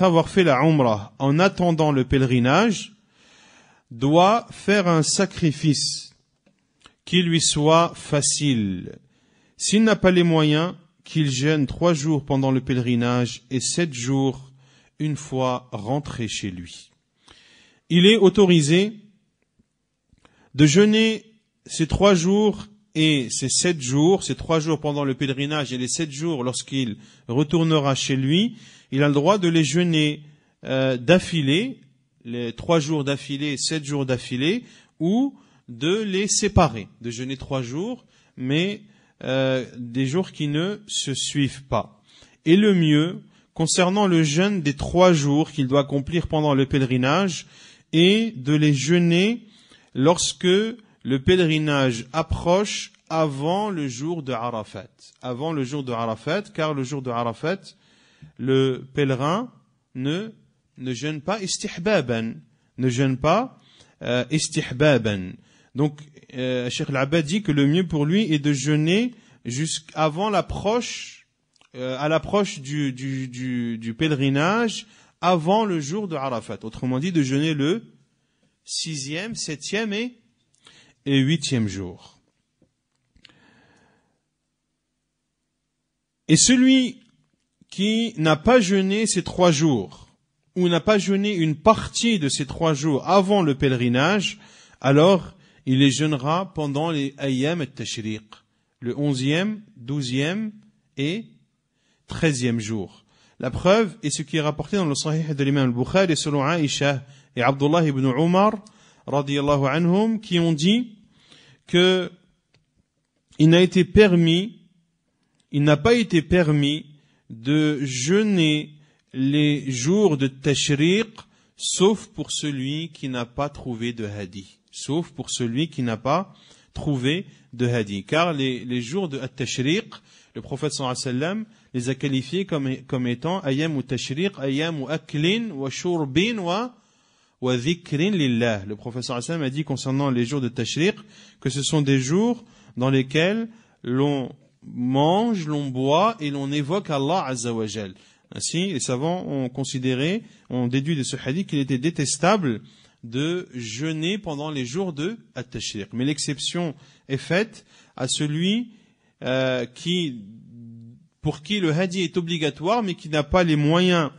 avoir fait la umrah, en attendant le pèlerinage, doit faire un sacrifice qui lui soit facile. S'il n'a pas les moyens, qu'il gêne trois jours pendant le pèlerinage et sept jours une fois rentré chez lui. Il est autorisé de jeûner ces trois jours et ces sept jours, ces trois jours pendant le pèlerinage et les sept jours lorsqu'il retournera chez lui, il a le droit de les jeûner euh, d'affilée, les trois jours d'affilée, sept jours d'affilée, ou de les séparer, de jeûner trois jours, mais euh, des jours qui ne se suivent pas. Et le mieux, concernant le jeûne des trois jours qu'il doit accomplir pendant le pèlerinage, et de les jeûner lorsque le pèlerinage approche avant le jour de Arafat. Avant le jour de Arafat, car le jour de Arafat, le pèlerin ne, ne jeûne pas istihbaban, ne jeûne pas euh, istihbaban. Donc, euh, Cheikh dit que le mieux pour lui est de jeûner jusqu'avant l'approche, euh, à l'approche du, du, du, du pèlerinage, avant le jour de Arafat. Autrement dit, de jeûner le sixième, septième et et huitième jour. Et celui qui n'a pas jeûné ces trois jours, ou n'a pas jeûné une partie de ces trois jours avant le pèlerinage, alors il les jeûnera pendant les ayam et tashriq, le onzième, douzième et treizième jour. La preuve est ce qui est rapporté dans le Sahih de l'imam al-Bukhari selon Aisha et Abdullah ibn Omar, anhum, qui ont dit, que il n'a été permis, il n'a pas été permis de jeûner les jours de tashriq, sauf pour celui qui n'a pas trouvé de hadith. Sauf pour celui qui n'a pas trouvé de hadith. Car les, jours de tashriq, le prophète sallallahu alayhi sallam les a qualifiés comme, étant ayam ou tashriq, ayam ou aklin, wa shurbin, wa le professeur Hassan a dit concernant les jours de Tashriq que ce sont des jours dans lesquels l'on mange, l'on boit et l'on évoque Allah Azzawajal. Ainsi, les savants ont considéré, ont déduit de ce hadith qu'il était détestable de jeûner pendant les jours de at Mais l'exception est faite à celui euh, qui, pour qui le hadith est obligatoire mais qui n'a pas les moyens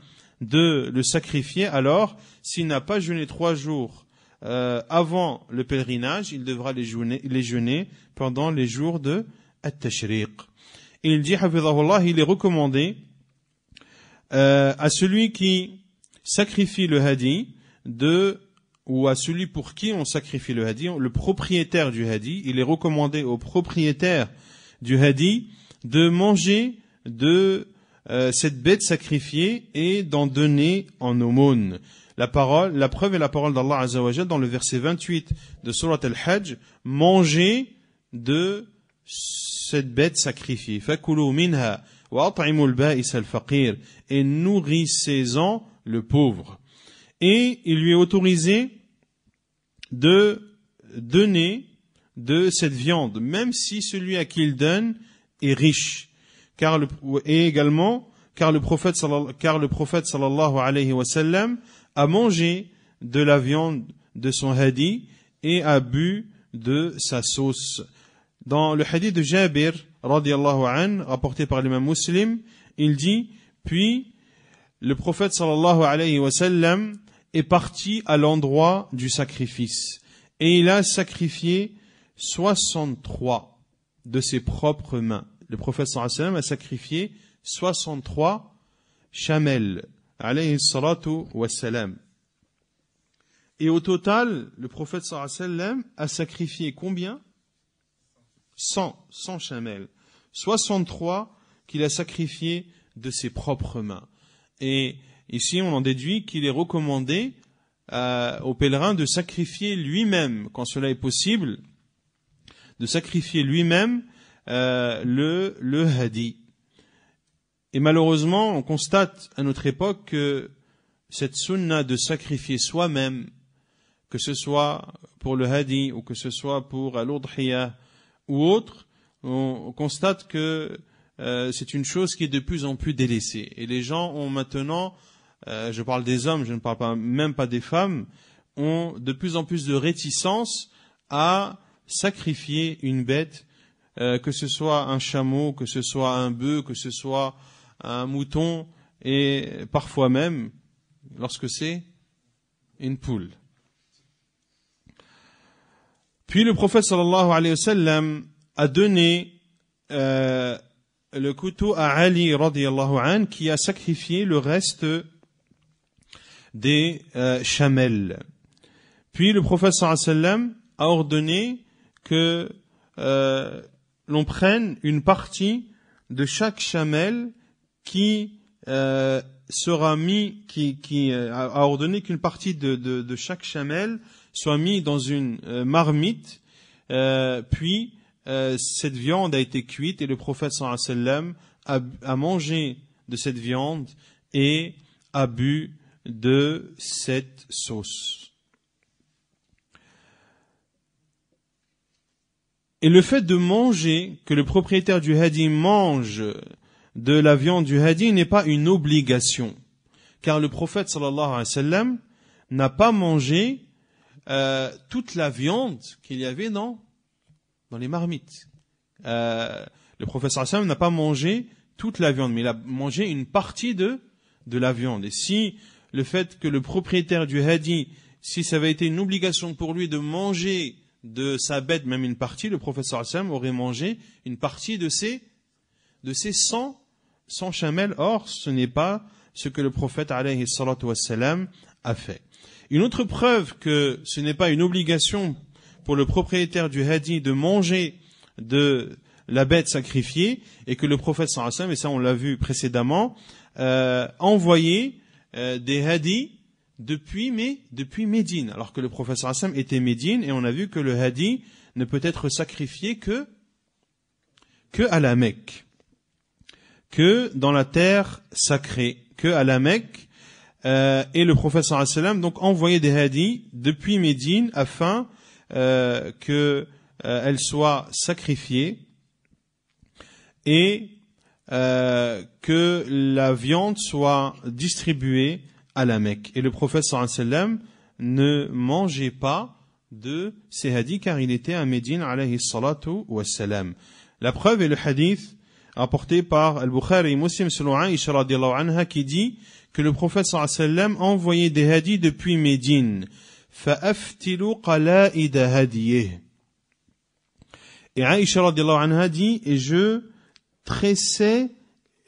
de le sacrifier, alors s'il n'a pas jeûné trois jours euh, avant le pèlerinage, il devra les jeûner, les jeûner pendant les jours de At-Tashriq. il dit, il est recommandé euh, à celui qui sacrifie le hadi de ou à celui pour qui on sacrifie le hadi, le propriétaire du hadi, il est recommandé au propriétaire du hadi de manger de euh, cette bête sacrifiée est d'en donner en aumône. La parole, la preuve est la parole d'Allah Azzawajal dans le verset 28 de Surat Al-Hajj, mangez de cette bête sacrifiée. Fakulu minha wa al-faqir et nourrissez-en le pauvre. Et il lui est autorisé de donner de cette viande, même si celui à qui il donne est riche car le, et également car le prophète car le sallallahu alayhi wa a mangé de la viande de son hadith et a bu de sa sauce. Dans le hadith de Jabir radiallahu an rapporté par l'imam Muslim, il dit puis le prophète sallallahu alayhi wa est parti à l'endroit du sacrifice et il a sacrifié 63 de ses propres mains le prophète sallallahu alayhi a sacrifié 63 chamelles, alayhi salatu wa Et au total, le prophète sallallahu a sacrifié combien 100, 100 chamelles. 63 qu'il a sacrifié de ses propres mains. Et ici, on en déduit qu'il est recommandé euh, au pèlerin de sacrifier lui-même, quand cela est possible, de sacrifier lui-même euh, le, le hadi. Et malheureusement, on constate à notre époque que cette sunna de sacrifier soi-même, que ce soit pour le hadi ou que ce soit pour l'udhiyah ou autre, on, constate que euh, c'est une chose qui est de plus en plus délaissée. Et les gens ont maintenant, euh, je parle des hommes, je ne parle pas, même pas des femmes, ont de plus en plus de réticence à sacrifier une bête euh, que ce soit un chameau, que ce soit un bœuf, que ce soit un mouton, et parfois même, lorsque c'est une poule. Puis le prophète sallallahu alayhi wa sallam a donné euh, le couteau à Ali radiallahu an qui a sacrifié le reste des euh, chamelles. Puis le prophète sallallahu alayhi wa sallam a ordonné que l'on prenne une partie de chaque chamelle qui euh, sera mis, qui, euh, a ordonné qu'une partie de, de, chaque chamelle soit mise dans une euh, marmite, puis cette viande a été cuite et le prophète sallallahu a, a mangé de cette viande et a bu de cette sauce. Et le fait de manger, que le propriétaire du hadi mange de la viande du hadith n'est pas une obligation. Car le prophète sallallahu alayhi wa sallam n'a pas mangé euh, toute la viande qu'il y avait dans, dans les marmites. Euh, le prophète sallallahu alayhi wa sallam n'a pas mangé toute la viande, mais il a mangé une partie de, de la viande. Et si le fait que le propriétaire du hadith, si ça avait été une obligation pour lui de manger de sa bête, même une partie, le professeur Hassan aurait mangé une partie de ses, de ses 100, 100 chamelles. Or, ce n'est pas ce que le prophète alayhi a fait. Une autre preuve que ce n'est pas une obligation pour le propriétaire du hadi de manger de la bête sacrifiée et que le prophète sallallahu et ça on l'a vu précédemment, euh, euh des hadis depuis, mais, depuis Médine. Alors que le professeur Hassan était Médine et on a vu que le Hadi ne peut être sacrifié que, que à la Mecque. Que dans la terre sacrée. Que à la Mecque. Euh, et le professeur Hassan donc envoyait des Hadis depuis Médine afin euh, qu'elles euh, soient sacrifiées et euh, que la viande soit distribuée à Et le prophète sallam ne mangeait pas de ces hadiths car il était à Médine alayhi salatu wassalam. La preuve est le hadith apporté par Al-Bukhari et Muslim selon Aisha anha qui dit que le prophète sallam envoyait des hadiths depuis Médine. فَأَفْتِلُوا قَلَائِدَ Et Aisha anha dit, et je tressais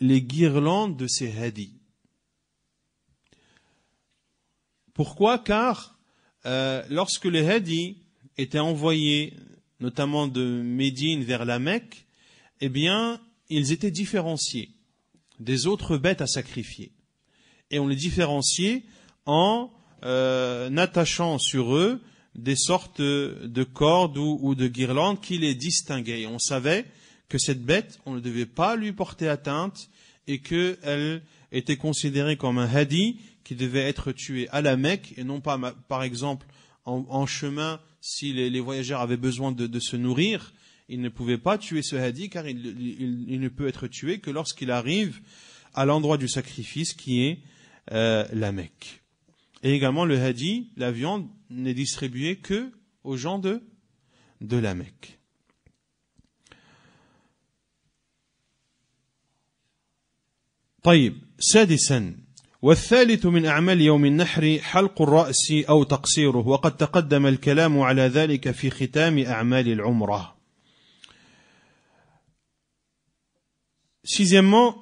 les guirlandes de ces hadiths. Pourquoi Car euh, lorsque les hadis étaient envoyés, notamment de Médine vers la Mecque, eh bien, ils étaient différenciés des autres bêtes à sacrifier. Et on les différenciait en euh, attachant sur eux des sortes de cordes ou, de guirlandes qui les distinguaient. on savait que cette bête, on ne devait pas lui porter atteinte et qu'elle était considérée comme un hadith qui devait être tué à la Mecque et non pas, par exemple, en, chemin, si les, voyageurs avaient besoin de, se nourrir, ils ne pouvaient pas tuer ce hadi car il, ne peut être tué que lorsqu'il arrive à l'endroit du sacrifice qui est euh, la Mecque. Et également, le hadi, la viande, n'est distribuée que aux gens de, de la Mecque. طيب سادسا Sixièmement,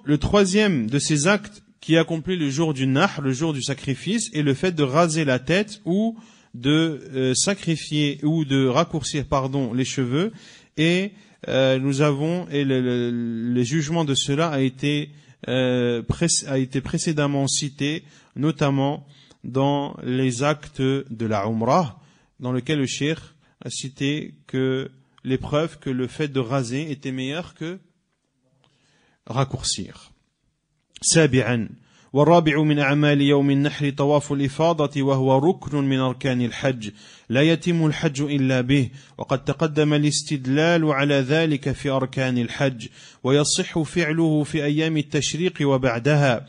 le troisième de ces actes qui accomplit le jour du Nahr, le jour du sacrifice, est le fait de raser la tête ou de euh, sacrifier ou de raccourcir pardon les cheveux et euh, nous avons et le, le, le, jugement de cela a été euh, a été précédemment cité, notamment dans les actes de la Umrah, dans lequel le Cheikh a cité que l'épreuve, que le fait de raser était meilleur que raccourcir. والرابع من أعمال يوم النحر طواف الإفاضة وهو ركن من أركان الحج لا يتم الحج إلا به وقد تقدم الاستدلال على ذلك في أركان الحج ويصح فعله في أيام التشريق وبعدها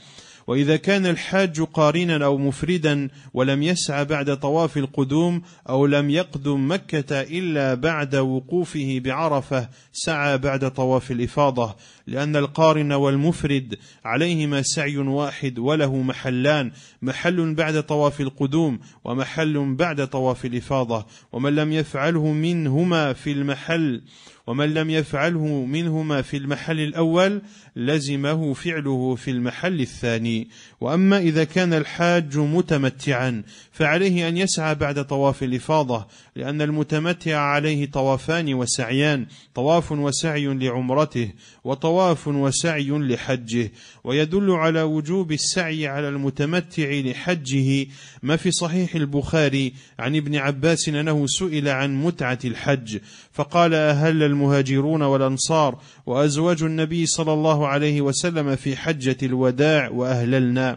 واذا كان الحاج قارنا او مفردا ولم يسعى بعد طواف القدوم او لم يقدم مكه الا بعد وقوفه بعرفه سعى بعد طواف الافاضه لان القارن والمفرد عليهما سعي واحد وله محلان محل بعد طواف القدوم ومحل بعد طواف الافاضه ومن لم يفعله منهما في المحل ومن لم يفعله منهما في المحل الأول لزمه فعله في المحل الثاني واما اذا كان الحاج متمتعا فعليه ان يسعى بعد طواف الافاضه لان المتمتع عليه طوافان وسعيان طواف وسعي لعمرته وطواف وسعي لحجه ويدل على وجوب السعي على المتمتع لحجه ما في صحيح البخاري عن ابن عباس انه سئل عن متعه الحج فقال اهل المهاجرون والانصار وازواج النبي صلى الله عليه وسلم في حجه الوداع واهللنا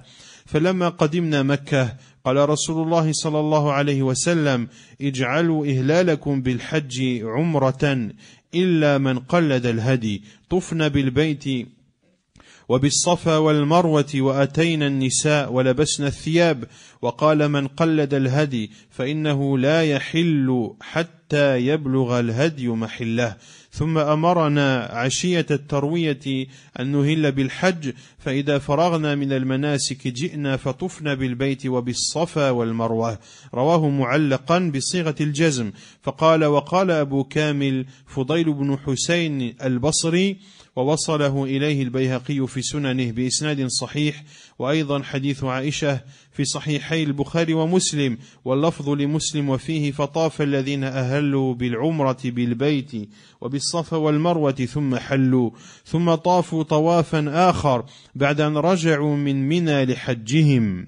فلما قدمنا مكة قال رسول الله صلى الله عليه وسلم اجعلوا إهلالكم بالحج عمرة إلا من قلد الهدي طفن بالبيت وبالصفا والمروة وأتينا النساء ولبسنا الثياب وقال من قلد الهدي فإنه لا يحل حتى يبلغ الهدي محله ثم امرنا عشيه الترويه ان نهل بالحج فاذا فرغنا من المناسك جئنا فطفنا بالبيت وبالصفا والمروه رواه معلقا بصيغه الجزم فقال وقال ابو كامل فضيل بن حسين البصري ووصله إليه البيهقي في سننه بإسناد صحيح وأيضا حديث عائشة في صحيحي البخاري ومسلم واللفظ لمسلم وفيه فطاف الذين أهلوا بالعمرة بالبيت وبالصفا والمروة ثم حلوا ثم طافوا طوافا آخر بعد أن رجعوا من منى لحجهم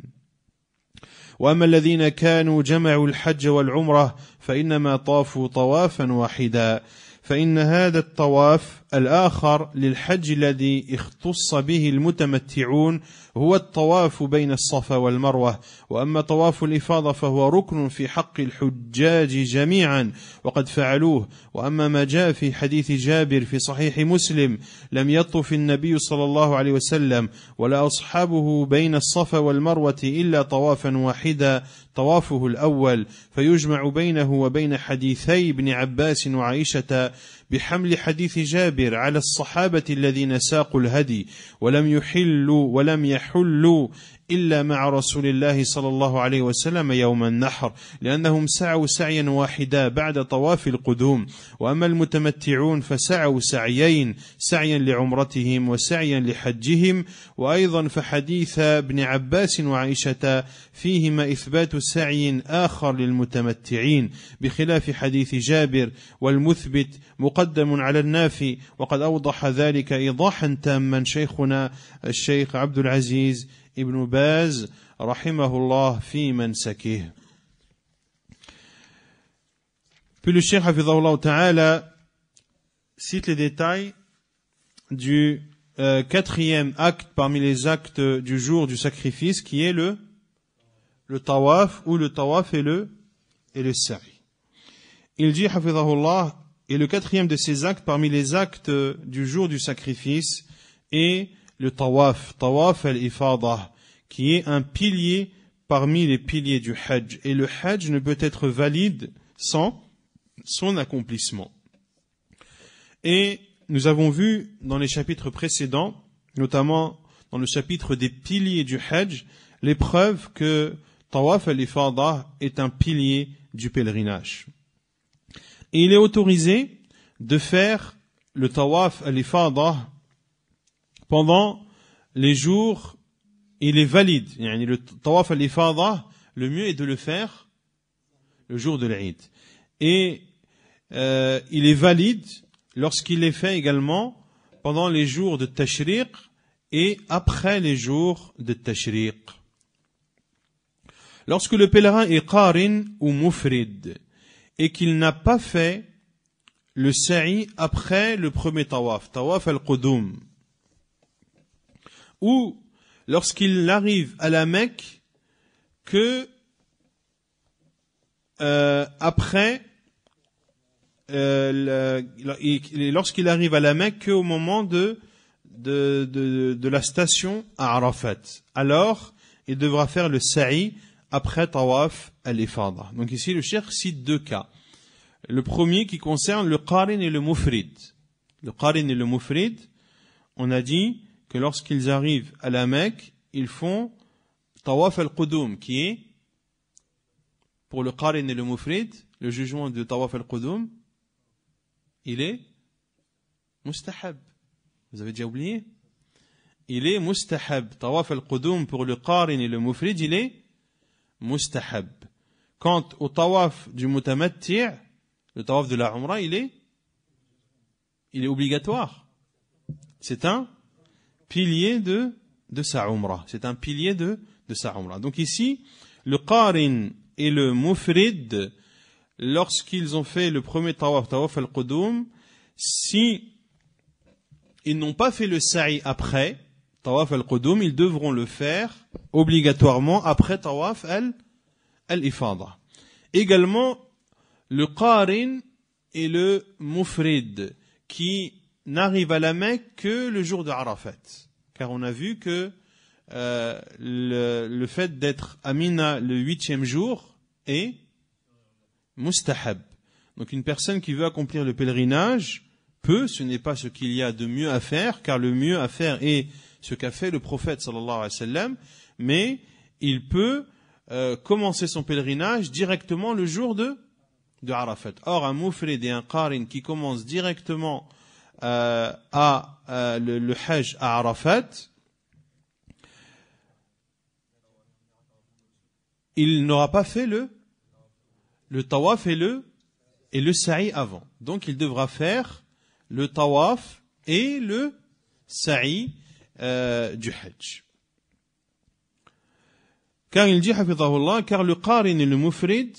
واما الذين كانوا جمعوا الحج والعمره فانما طافوا طوافا واحدا فإن هذا الطواف الآخر للحج الذي اختص به المتمتعون هو الطواف بين الصفا والمروة وأما طواف الإفاضة فهو ركن في حق الحجاج جميعا وقد فعلوه وأما ما جاء في حديث جابر في صحيح مسلم لم يطف النبي صلى الله عليه وسلم ولا أصحابه بين الصفا والمروة إلا طوافا واحدا طوافه الأول فيجمع بينه وبين حديثي ابن عباس وعائشة بحمل حديث جابر على الصحابة الذين ساقوا الهدي ولم يحلوا ولم يحلوا إلا مع رسول الله صلى الله عليه وسلم يوم النحر لأنهم سعوا سعيا واحدا بعد طواف القدوم وأما المتمتعون فسعوا سعيين سعيا لعمرتهم وسعيا لحجهم وأيضا فحديث ابن عباس وعائشة فيهما إثبات سعي آخر للمتمتعين بخلاف حديث جابر والمثبت مقدم على النافي وقد أوضح ذلك إيضاحا تاما شيخنا الشيخ عبد العزيز Ibn Baz, رحمه الله في Puis le Cheikh Hafizahullah Ta'ala cite les détails du euh, quatrième acte parmi les actes du jour du sacrifice qui est le, le tawaf ou le tawaf et le, et le sa'i. Il dit Hafizahullah et le quatrième de ces actes parmi les actes du jour du sacrifice est le tawaf, tawaf al-ifadah, qui est un pilier parmi les piliers du hajj. Et le hajj ne peut être valide sans son accomplissement. Et nous avons vu dans les chapitres précédents, notamment dans le chapitre des piliers du hajj, les preuves que tawaf al-ifadah est un pilier du pèlerinage. Et il est autorisé de faire le tawaf al-ifadah pendant les jours, il est valide. le tawaf al-ifada, le mieux est de le faire le jour de l'Aïd. Et euh, il est valide lorsqu'il est fait également pendant les jours de Tashriq et après les jours de Tashriq. Lorsque le pèlerin est qarin ou mufrid et qu'il n'a pas fait le sa'i après le premier tawaf, tawaf al-qudum, ou lorsqu'il arrive à la Mecque que après lorsqu'il arrive à la Mecque au moment de de, la station à Arafat. Alors, il devra faire le sa'i après tawaf al-ifada. Donc ici, le Cher cite deux cas. Le premier qui concerne le qarin et le mufrid. Le qarin et le mufrid, on a dit, que lorsqu'ils arrivent à la Mecque, ils font Tawaf al-Qudum, qui est, pour le Qarin et le Mufrid, le jugement de Tawaf al-Qudum, il est mustahab. Vous avez déjà oublié Il est mustahab. Tawaf al-Qudum pour le Qarin et le Mufrid, il est mustahab. Quant au tawaf du mutamatti' le tawaf de la Umrah, il est, il est obligatoire. C'est un pilier de, de sa umrah. C'est un pilier de, de sa Donc ici, le qarin et le mufrid, lorsqu'ils ont fait le premier tawaf, tawaf al-qudum, si ils n'ont pas fait le sa'i après, tawaf al-qudum, ils devront le faire obligatoirement après tawaf al-ifada. Également, le qarin et le mufrid, qui n'arrive à la Mecque que le jour de Arafat. Car on a vu que euh, le, fait d'être Amina Mina le huitième jour est mustahab. Donc une personne qui veut accomplir le pèlerinage peut, ce n'est pas ce qu'il y a de mieux à faire, car le mieux à faire est ce qu'a fait le prophète sallallahu alayhi wa sallam, mais il peut euh, commencer son pèlerinage directement le jour de, de Arafat. Or, un moufrid et un qarin qui commencent directement euh, à euh, le, le, Hajj à Arafat, il n'aura pas fait le le tawaf et le et le sa'i avant. Donc il devra faire le tawaf et le sa'i euh, du Hajj. Car il dit, car le qarin et le mufrid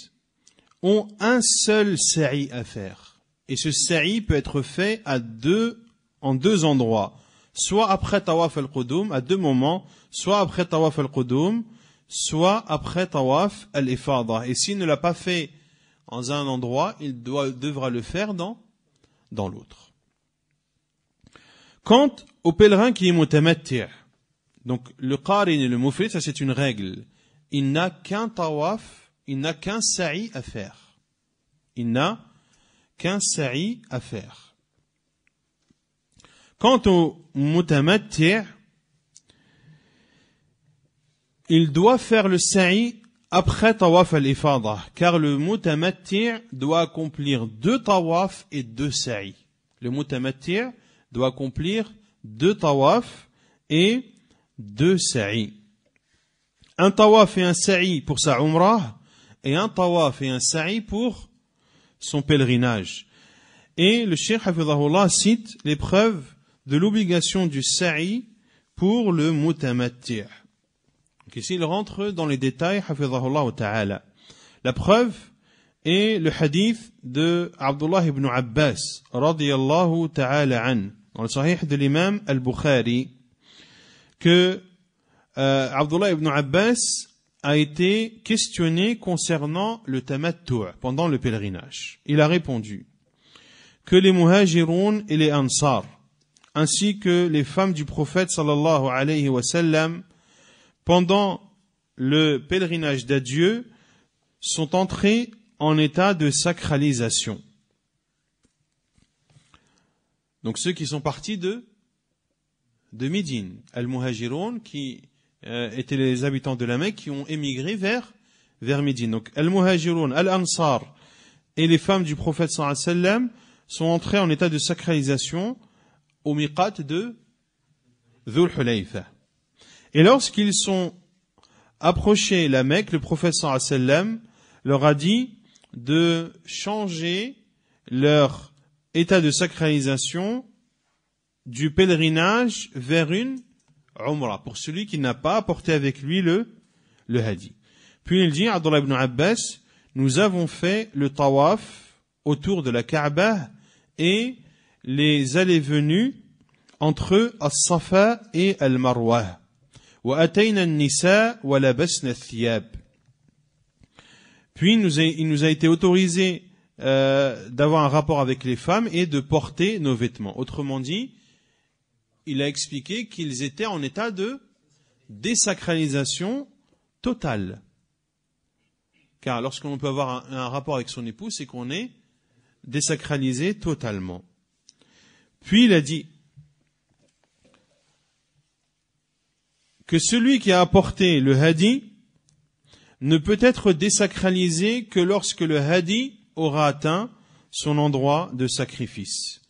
ont un seul sa'i à faire. Et ce série peut être fait à deux, en deux endroits. Soit après tawaf al-qudum, à deux moments, soit après tawaf al-qudum, soit après tawaf al-ifada. Et s'il ne l'a pas fait en un endroit, il doit, devra le faire dans, dans l'autre. Quant au pèlerin qui est mutamattir, donc le qarin et le mufrid, ça c'est une règle. Il n'a qu'un tawaf, il n'a qu'un série à faire. Il n'a qu'un sa'i à faire. Quant au mutamatti', il doit faire le sa'i après tawaf al-ifada, car le mutamatti' doit accomplir deux tawaf et deux sa'i. Le mutamatti' doit accomplir deux tawaf et deux sa'i. Un tawaf et un sa'i pour sa umrah, et un tawaf et un sa'i pour son pèlerinage. Et le Cheikh Hafidahullah cite les preuves de l'obligation du sa'i pour le mutamatti'. Donc ici, il rentre dans les détails, Hafidahullah ta'ala. La preuve est le hadith de Abdullah ibn Abbas, radiyallahu ta'ala an, dans le sahih de l'imam al-Bukhari, que euh, Abdullah ibn Abbas a été questionné concernant le tamattu pendant le pèlerinage. Il a répondu que les Muhajirun et les ansar, ainsi que les femmes du prophète sallallahu alayhi wa sallam, pendant le pèlerinage d'adieu, sont entrés en état de sacralisation. Donc ceux qui sont partis de, de Médine, al muhajirun qui euh, étaient les habitants de la Mecque qui ont émigré vers, vers Médine. Donc, Al-Muhajirun, Al-Ansar et les femmes du prophète sallallahu alayhi sont entrées en état de sacralisation au miqat de Dhul Et lorsqu'ils sont approchés la Mecque, le prophète sallallahu alayhi leur a dit de changer leur état de sacralisation du pèlerinage vers une Umrah pour celui qui n'a pas apporté avec lui le, le hadith. Puis il dit, Abdullah ibn Abbas, nous avons fait le tawaf autour de la Kaaba et les allées-venues entre As-Safa et Al-Marwa. Puis il nous a été autorisé euh, d'avoir un rapport avec les femmes et de porter nos vêtements. Autrement dit, il a expliqué qu'ils étaient en état de désacralisation totale. Car lorsqu'on peut avoir un, rapport avec son époux, c'est qu'on est désacralisé totalement. Puis il a dit que celui qui a apporté le hadi ne peut être désacralisé que lorsque le hadi aura atteint son endroit de sacrifice.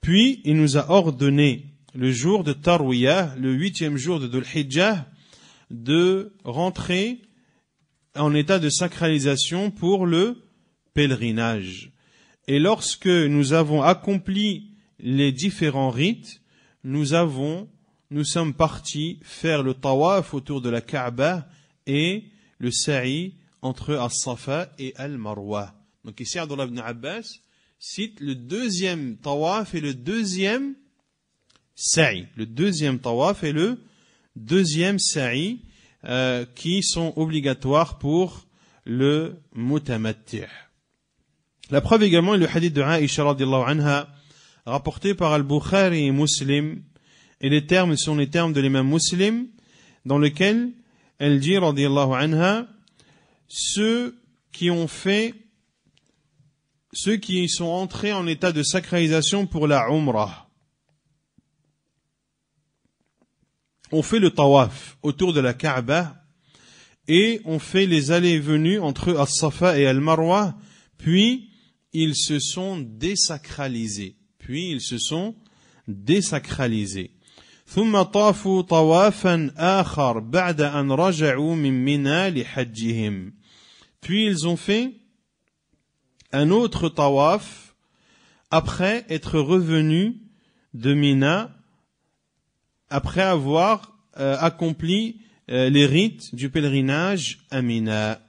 Puis il nous a ordonné le jour de Tarwiyah, le huitième jour de Dhul Hijjah, de rentrer en état de sacralisation pour le pèlerinage. Et lorsque nous avons accompli les différents rites, nous avons, nous sommes partis faire le tawaf autour de la Kaaba et le sa'i entre As-Safa et Al-Marwa. Donc ici, Abdullah ibn Abbas cite le deuxième tawaf et le deuxième sa'i. Le deuxième tawaf et le deuxième sa'i euh, qui sont obligatoires pour le mutamatti'. La preuve également est le hadith de Aisha radiallahu anha rapporté par Al-Bukhari et Muslim et les termes sont les termes de l'imam Muslim dans lequel elle dit radiallahu anha ceux qui ont fait ceux qui sont entrés en état de sacralisation pour la umrah on fait le tawaf autour de la Kaaba et on fait les allées venues entre As-Safa et Al-Marwa, puis ils se sont désacralisés. Puis ils se sont désacralisés. Puis ils ont fait un autre tawaf après être revenus de Mina après avoir euh, accompli euh, les rites du pèlerinage à Mina.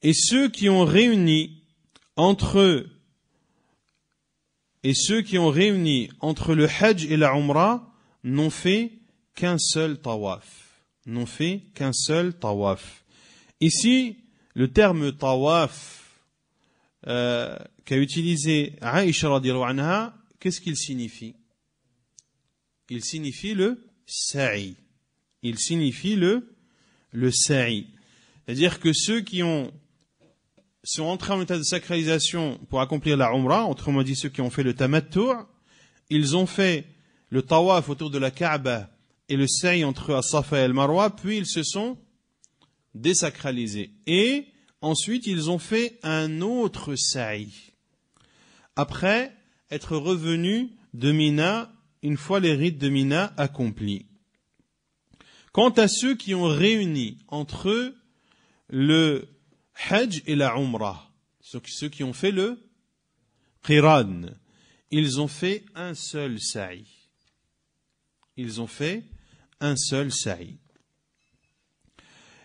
Et ceux qui ont réuni entre eux, et ceux qui ont réuni entre le Hajj et la n'ont fait qu'un seul tawaf. N'ont fait qu'un seul tawaf. Ici, le terme tawaf euh, qu'a utilisé Aisha qu'est-ce qu'il signifie Il signifie le sa'i. Il signifie le, le sa'i. C'est-à-dire que ceux qui ont, sont entrés en état de sacralisation pour accomplir la umrah, autrement dit ceux qui ont fait le tamattu', ils ont fait le tawaf autour de la Kaaba et le sa'i entre As-Safa et marwa puis ils se sont désacralisés. Et ensuite, ils ont fait un autre sa'i. Après, être revenu de Mina une fois les rites de Mina accomplis. Quant à ceux qui ont réuni entre eux le Hajj et la Umrah, ceux qui ont fait le Qiran, ils ont fait un seul sa'i. Ils ont fait un seul sa'i.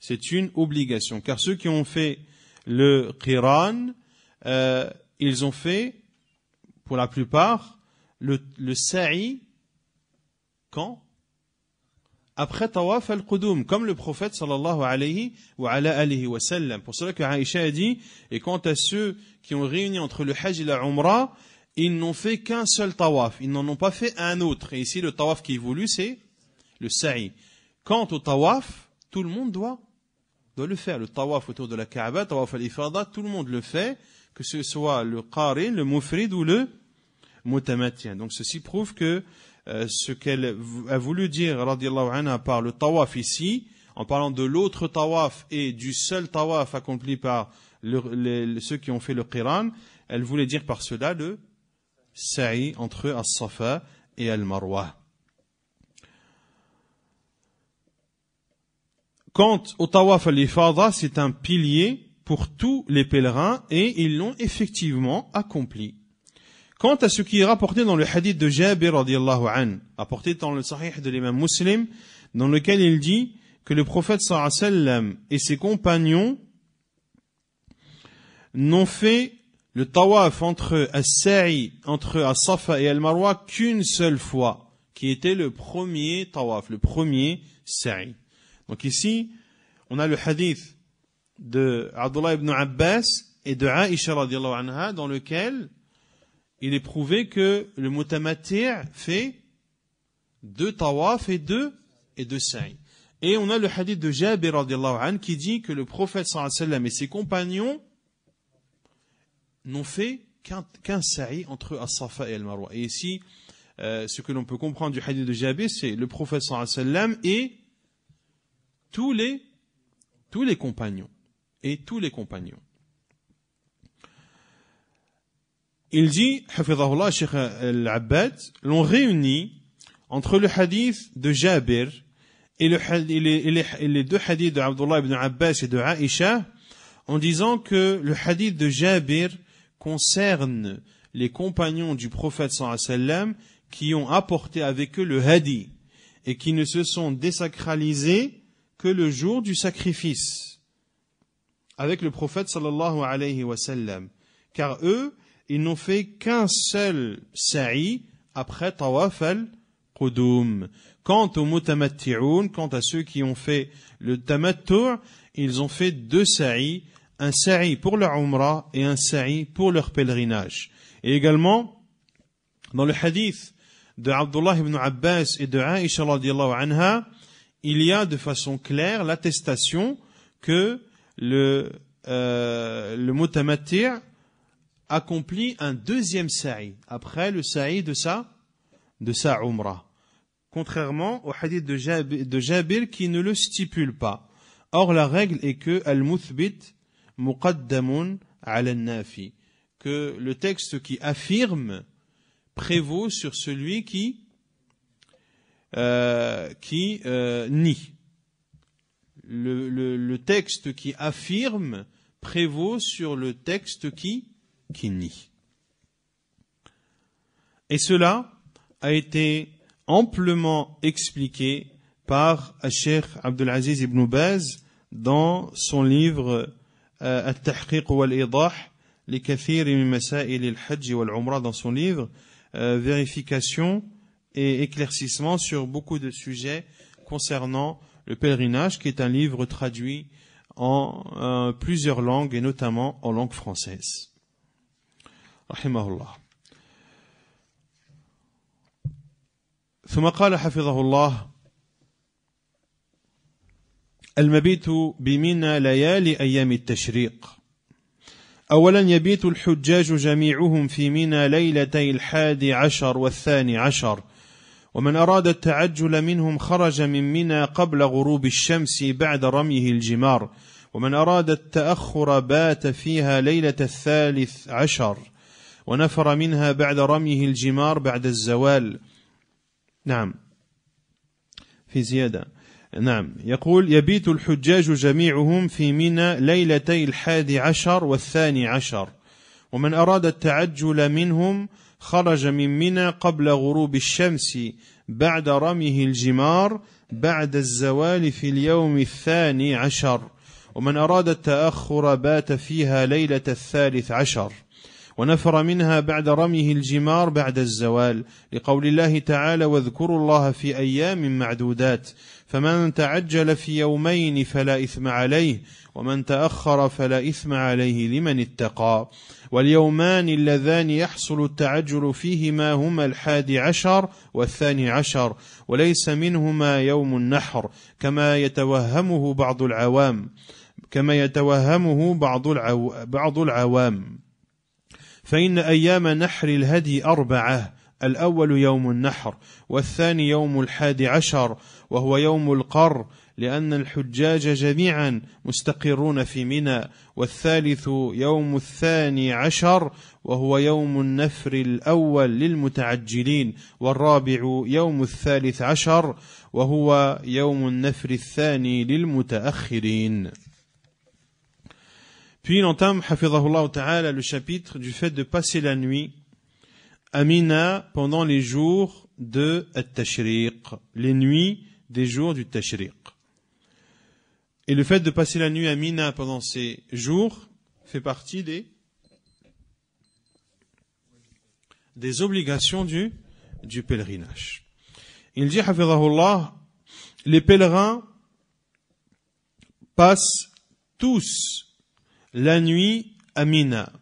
C'est une obligation. Car ceux qui ont fait le qiran, euh, ils ont fait, pour la plupart, le, le sa'i quand après tawaf al-qudum, comme le prophète sallallahu alayhi wa, alayhi wa sallam. Pour cela que Aïcha a dit, et quant à ceux qui ont réuni entre le hajj et la umrah, ils n'ont fait qu'un seul tawaf, ils n'en ont pas fait un autre. Et ici, le tawaf qui est c'est le sa'i. Quant au tawaf, tout le monde doit doit le faire. Le tawaf autour de la Kaaba, tawaf al-ifada, tout le monde le fait, que ce soit le qari, le mufrid ou le mutamatien. Donc ceci prouve que euh, ce qu'elle a voulu dire, radiallahu anha, par le tawaf ici, en parlant de l'autre tawaf et du seul tawaf accompli par ceux qui ont fait le qiran, elle voulait dire par cela le sa'i entre As-Safa et Al-Marwa. Quant au tawaf al-ifada, c'est un pilier pour tous les pèlerins et ils l'ont effectivement accompli. Quant à ce qui est rapporté dans le hadith de Jabir radiallahu an, apporté dans le sahih de l'imam muslim, dans lequel il dit que le prophète sallam et ses compagnons n'ont fait le tawaf entre As-Sa'i, entre As-Safa et Al-Marwa qu'une seule fois, qui était le premier tawaf, le premier Sa'i. Donc ici, on a le hadith de Abdullah ibn Abbas et de Aisha anha dans lequel il est prouvé que le mutamatir fait deux tawaf et deux et deux Et on a le hadith de Jabir anha qui dit que le prophète sallallahu et ses compagnons n'ont fait qu'un qu entre As-Safa et Al-Marwa. Et ici, euh, ce que l'on peut comprendre du hadith de Jabir, c'est le prophète sallallahu et tous les, tous les compagnons et tous les compagnons. Il dit, Hafidahullah, Sheikh l'ont réuni entre le hadith de Jabir et, le, les, deux hadiths de Abdullah ibn Abbas et de Aisha en disant que le hadith de Jabir concerne les compagnons du prophète sallam qui ont apporté avec eux le hadith et qui ne se sont désacralisés que le jour du sacrifice avec le prophète sallallahu alayhi wa sallam. Car eux, ils n'ont fait qu'un seul sa'i après tawaf al-qudum. Quant aux mutamatti'oun, quant à ceux qui ont fait le tamattu', ils ont fait deux sa'i, un sa'i pour leur umrah et un sa'i pour leur pèlerinage. Et également, dans le hadith de Abdullah ibn Abbas et de Aisha radiallahu anha, il y a de façon claire l'attestation que le, euh, le accomplit un deuxième sa'i après le sa'i de sa de sa umrah. Contrairement au hadith de Jabir, qui ne le stipule pas. Or la règle est que al-muthbit muqaddamun al nafi que le texte qui affirme prévaut sur celui qui euh, qui euh, nie. Le, le, texte qui affirme prévaut sur le texte qui, qui nie. Et cela a été amplement expliqué par Cheikh Abdelaziz ibn Baz dans son livre euh, Al-Tahqiq wal-Idah, les masail al-Hajj wal dans son livre Vérification et éclaircissements sur beaucoup de sujets concernant le pèlerinage, qui est un livre traduit en euh, plusieurs langues et notamment en langue française. Rahimahullah. ثم قال حفظه الله المبيت بمنى ليالي ايام التشريق اولا يبيت الحجاج جميعهم في منى ليلتي الحادي عشر والثاني عشر ومن أراد التعجل منهم خرج من منى قبل غروب الشمس بعد رميه الجمار ومن أراد التأخر بات فيها ليلة الثالث عشر ونفر منها بعد رميه الجمار بعد الزوال نعم في زيادة نعم يقول يبيت الحجاج جميعهم في منى ليلتي الحادي عشر والثاني عشر ومن أراد التعجل منهم خرج من منى قبل غروب الشمس بعد رميه الجمار بعد الزوال في اليوم الثاني عشر ومن أراد التأخر بات فيها ليلة الثالث عشر ونفر منها بعد رميه الجمار بعد الزوال لقول الله تعالى واذكروا الله في ايام معدودات فمن تعجل في يومين فلا اثم عليه ومن تاخر فلا اثم عليه لمن اتقى واليومان اللذان يحصل التعجل فيهما هما الحادي عشر والثاني عشر وليس منهما يوم النحر كما يتوهمه بعض العوام كما يتوهمه بعض العو... بعض العوام فإن أيام نحر الهدي أربعة الأول يوم النحر والثاني يوم الحادي عشر وهو يوم القر لأن الحجاج جميعا مستقرون في منى والثالث يوم الثاني عشر وهو يوم النفر الأول للمتعجلين والرابع يوم الثالث عشر وهو يوم النفر الثاني للمتأخرين Puis il entame, ta'ala, le chapitre du fait de passer la nuit à Mina pendant les jours de At-Tashriq, les nuits des jours du Tashriq. Et le fait de passer la nuit à Mina pendant ces jours fait partie des, obligations du, du pèlerinage. Il dit, les pèlerins passent tous la nuit Amina,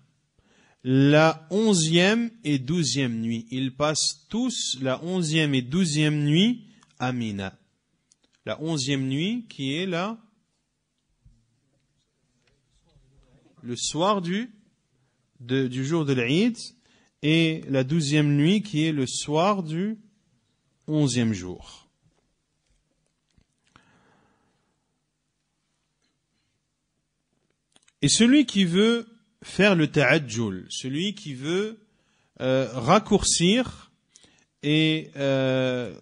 la onzième et douzième nuit. Ils passent tous la onzième et douzième nuit Amina, La onzième nuit qui est là le soir du, du jour de l'Aïd et la douzième nuit qui est le soir du onzième jour. Et celui qui veut faire le Ta'adjoul, celui qui veut euh, raccourcir et euh,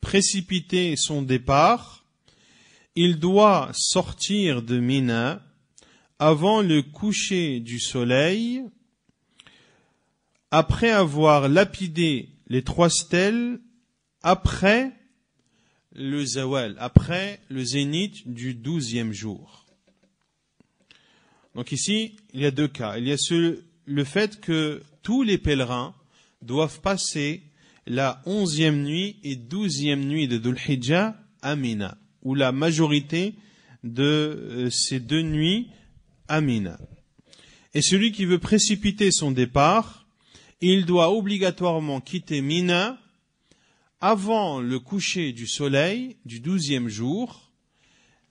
précipiter son départ, il doit sortir de Mina avant le coucher du soleil, après avoir lapidé les trois stèles, après le zawal, après le zénith du douzième jour. Donc ici, il y a deux cas. Il y a ce, le fait que tous les pèlerins doivent passer la onzième nuit et douzième nuit de Dhul à Mina, ou la majorité de euh, ces deux nuits à Mina. Et celui qui veut précipiter son départ, il doit obligatoirement quitter Mina avant le coucher du soleil du douzième jour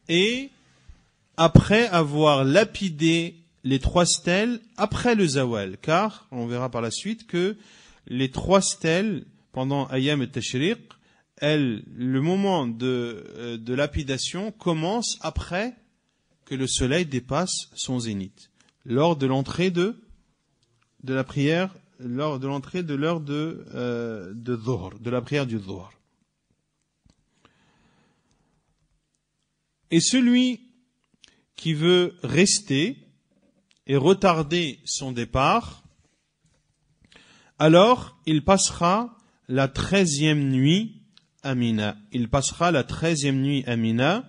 et après avoir lapidé les trois stèles après le zawal, car on verra par la suite que les trois stèles pendant Ayam et Tashriq, le moment de, euh, de lapidation commence après que le soleil dépasse son zénith, lors de l'entrée de, de la prière, lors de l'entrée de l'heure de, euh, de de la prière du Dhuhr. Et celui qui veut rester et retarder son départ, alors il passera la treizième nuit à Mina. Il passera la treizième nuit à Mina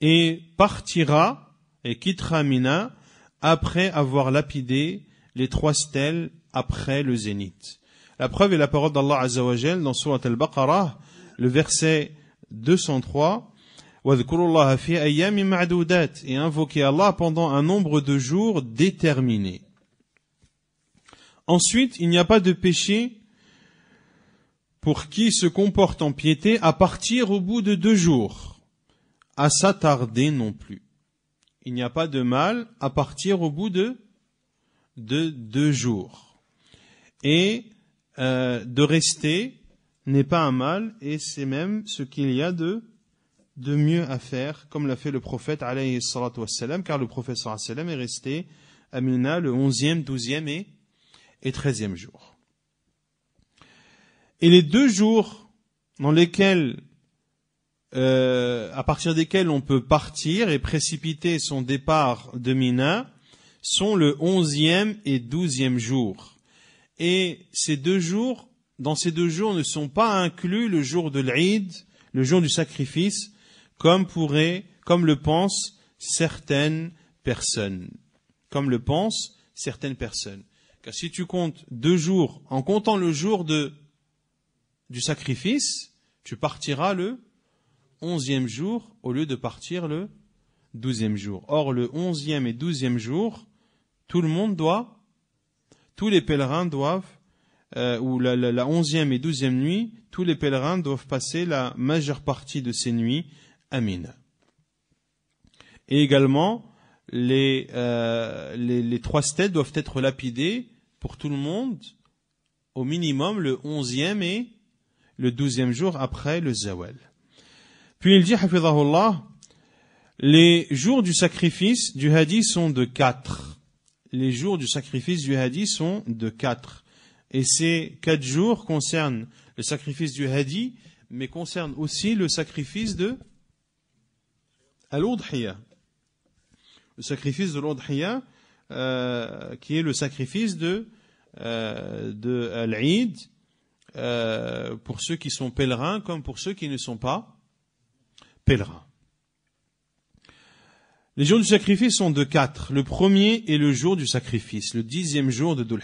et partira et quittera Mina après avoir lapidé les trois stèles après le zénith. La preuve est la parole d'Allah Azzawajal dans Surat al-Baqarah, le verset 203, et invoquer Allah pendant un nombre de jours déterminé. Ensuite, il n'y a pas de péché pour qui se comporte en piété à partir au bout de deux jours, à s'attarder non plus. Il n'y a pas de mal à partir au bout de, de deux jours. Et euh, de rester n'est pas un mal, et c'est même ce qu'il y a de de mieux à faire, comme l'a fait le prophète alayhi wassalam, car le prophète sallam est resté à Mina le 11e, 12e et, treizième 13e jour. Et les deux jours dans lesquels, euh, à partir desquels on peut partir et précipiter son départ de Mina, sont le 11e et 12e jour. Et ces deux jours, dans ces deux jours ne sont pas inclus le jour de l'Aïd, le jour du sacrifice, comme pourrait, comme le pensent certaines personnes. Comme le pensent certaines personnes. Car si tu comptes deux jours, en comptant le jour de, du sacrifice, tu partiras le onzième jour au lieu de partir le douzième jour. Or, le onzième et douzième jour, tout le monde doit, tous les pèlerins doivent, euh, ou la, la, la onzième et douzième nuit, tous les pèlerins doivent passer la majeure partie de ces nuits et également, euh, les, les, trois stèles doivent être lapidées pour tout le monde, au minimum le onzième et le douzième jour après le zawal. Puis il dit, les jours du sacrifice du hadith sont de quatre. Les jours du sacrifice du hadith sont de quatre. Et ces quatre jours concernent le sacrifice du hadith, mais concernent aussi le sacrifice de à Le sacrifice de l'Udhiyah, euh, qui est le sacrifice de, euh, de l'Aïd euh, pour ceux qui sont pèlerins comme pour ceux qui ne sont pas pèlerins. Les jours du sacrifice sont de quatre. Le premier est le jour du sacrifice, le dixième jour de Dhul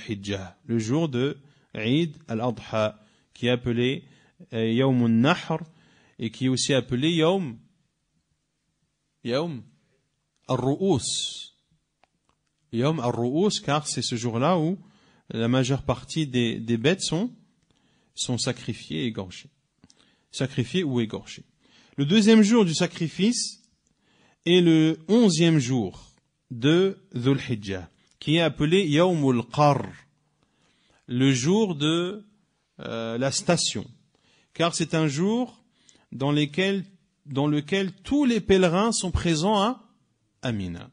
le jour de Eid al-Adha, qui est appelé euh, Yawm al-Nahr et qui est aussi appelé Yawm Yaum al Yaum car c'est ce jour-là où la majeure partie des, bêtes sont, sont sacrifiées et égorgées. Sacrifiées ou égorgées. Le deuxième jour du sacrifice est le onzième jour de Dhul Hijjah, qui est appelé Yaumul Qar, le jour de euh, la station. Car c'est un jour dans lequel dans lequel tous les pèlerins sont présents à Amina.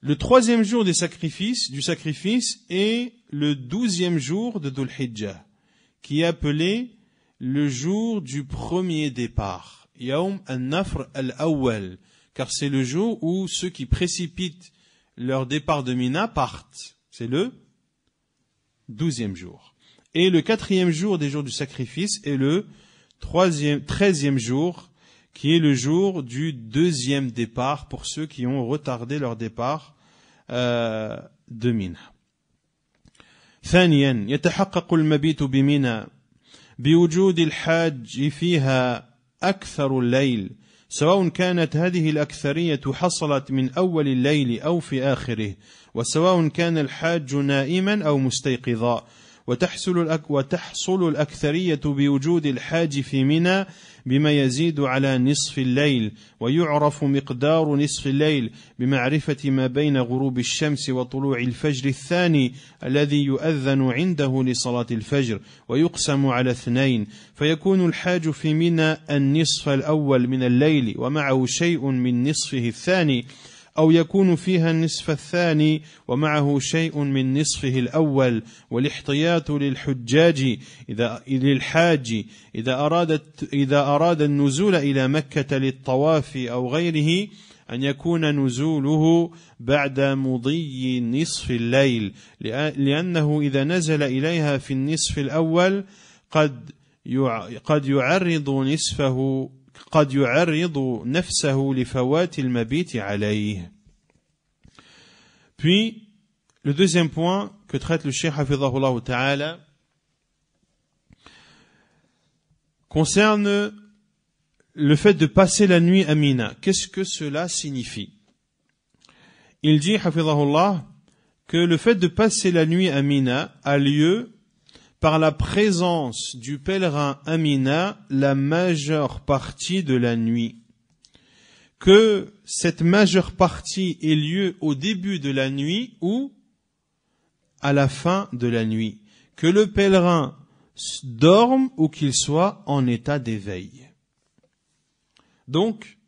Le troisième jour des sacrifices, du sacrifice est le douzième jour de Dhul Hijjah, qui est appelé le jour du premier départ, Yaum al-Nafr al-Awwal, car c'est le jour où ceux qui précipitent leur départ de Mina partent. C'est le douzième jour. Et le quatrième jour des jours du sacrifice est le troisième, treizième jour, qui est le jour du deuxième départ pour ceux qui ont retardé leur départ euh, de Mina. ثانيا يتحقق المبيت بمنى بوجود الحاج فيها أكثر الليل سواء كانت هذه الأكثرية حصلت من أول الليل أو في آخره وسواء كان الحاج نائما أو مستيقظا وتحصل وتحصل الأكثرية بوجود الحاج في منى بما يزيد على نصف الليل ويعرف مقدار نصف الليل بمعرفة ما بين غروب الشمس وطلوع الفجر الثاني الذي يؤذن عنده لصلاة الفجر ويقسم على اثنين فيكون الحاج في منى النصف الأول من الليل ومعه شيء من نصفه الثاني أو يكون فيها النصف الثاني ومعه شيء من نصفه الأول والاحتياط للحجاج إذا للحاج إذا أرادت إذا أراد النزول إلى مكة للطواف أو غيره أن يكون نزوله بعد مضي نصف الليل لأنه إذا نزل إليها في النصف الأول قد قد يعرض نصفه Puis, le deuxième point que traite le Cheikh Hafidahullah Ta'ala concerne le fait de passer la nuit à Mina. Qu'est-ce que cela signifie Il dit, Hafidahullah, que le fait de passer la nuit à Mina a lieu par la présence du pèlerin Amina, la majeure partie de la nuit. Que cette majeure partie ait lieu au début de la nuit ou à la fin de la nuit. Que le pèlerin dorme ou qu'il soit en état d'éveil. Donc,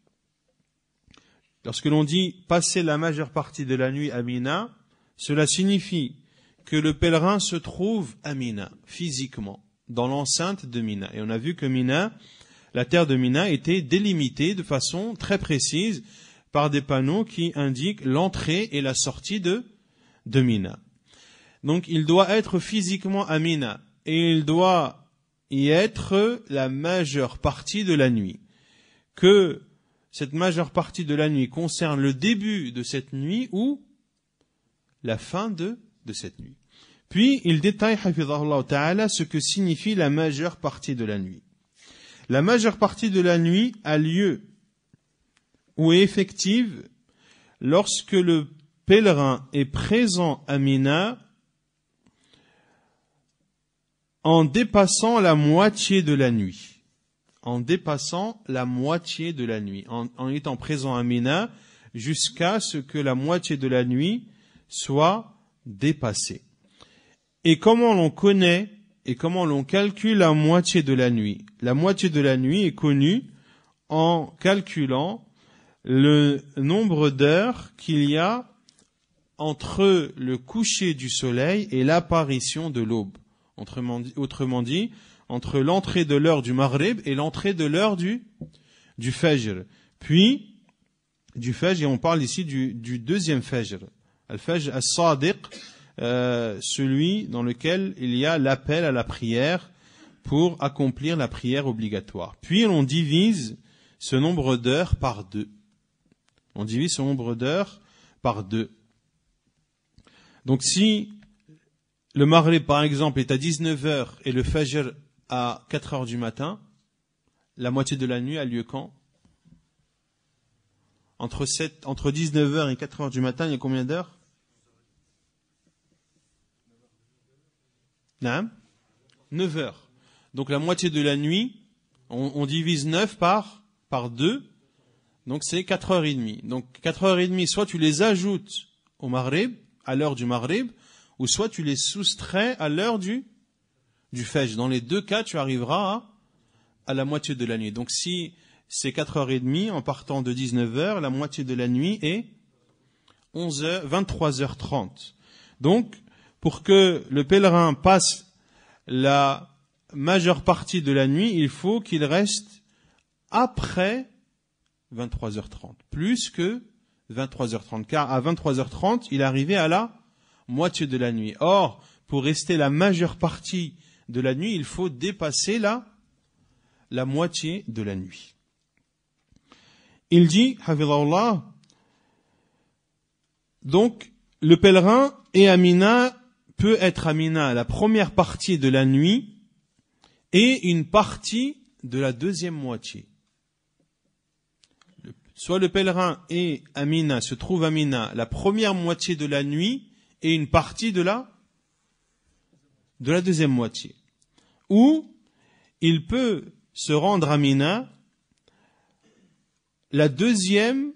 lorsque l'on dit passer la majeure partie de la nuit à cela signifie que le pèlerin se trouve à Mina, physiquement, dans l'enceinte de Mina. Et on a vu que Mina, la terre de Mina était délimitée de façon très précise par des panneaux qui indiquent l'entrée et la sortie de, de Mina. Donc il doit être physiquement à Mina et il doit y être la majeure partie de la nuit. Que cette majeure partie de la nuit concerne le début de cette nuit ou la fin de de cette nuit. Puis il détaille ta'ala, ce que signifie la majeure partie de la nuit. La majeure partie de la nuit a lieu ou est effective lorsque le pèlerin est présent à Mina en dépassant la moitié de la nuit. En dépassant la moitié de la nuit. en étant présent à Mina jusqu'à ce que la moitié de la nuit soit dépassé. Et comment l'on connaît et comment l'on calcule la moitié de la nuit La moitié de la nuit est connue en calculant le nombre d'heures qu'il y a entre le coucher du soleil et l'apparition de l'aube. Autrement dit, entre l'entrée de l'heure du Maghrib et l'entrée de l'heure du, du Fajr. Puis, du Fajr, et on parle ici du, du deuxième Fajr, Al-Fajr sadiq euh, celui dans lequel il y a l'appel à la prière pour accomplir la prière obligatoire. Puis on divise ce nombre d'heures par deux. On divise ce nombre d'heures par deux. Donc si le marley par exemple, est à 19h et le Fajr à 4h du matin, la moitié de la nuit a lieu quand entre, 7, entre 19h et 4h du matin, il y a combien d'heures 9 heures. Donc la moitié de la nuit, on, on divise 9 par, par 2, donc c'est 4 heures et demie. Donc 4 heures et demie, soit tu les ajoutes au Maghrib, à l'heure du Maghrib, ou soit tu les soustrais à l'heure du, du Dans les deux cas, tu arriveras à, à la moitié de la nuit. Donc si c'est 4 heures et demie, en partant de 19 heures, la moitié de la nuit est 11 heures, 23h30. Donc, pour que le pèlerin passe la majeure partie de la nuit, il faut qu'il reste après 23h30, plus que 23h30, car à 23h30, il arrivait à la moitié de la nuit. Or, pour rester la majeure partie de la nuit, il faut dépasser la, la moitié de la nuit. Il dit, donc, le pèlerin et Amina peut être à mina la première partie de la nuit et une partie de la deuxième moitié. Soit le pèlerin et Amina se trouve mina la première moitié de la nuit et une partie de la, de la deuxième moitié. Ou il peut se rendre à Mina la deuxième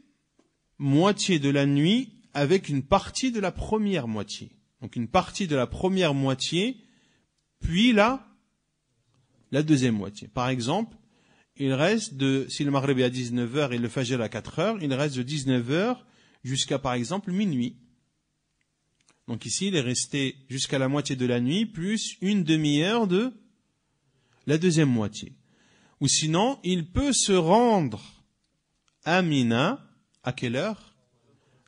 moitié de la nuit avec une partie de la première moitié donc une partie de la première moitié, puis là, la deuxième moitié. Par exemple, il reste de, si le Maghreb est à 19h et le Fajr à 4h, il reste de 19h jusqu'à par exemple minuit. Donc ici, il est resté jusqu'à la moitié de la nuit, plus une demi-heure de la deuxième moitié. Ou sinon, il peut se rendre à Mina, à quelle heure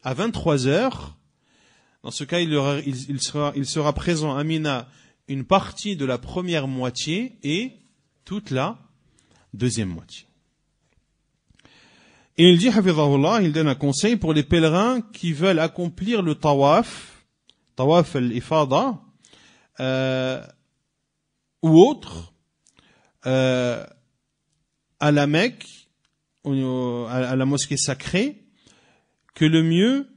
À 23 heures, dans ce cas, il, il, sera, il sera, présent à Mina une partie de la première moitié et toute la deuxième moitié. Et il dit, il donne un conseil pour les pèlerins qui veulent accomplir le tawaf, tawaf al-ifada, euh, ou autre, euh, à la Mecque, à la mosquée sacrée, que le mieux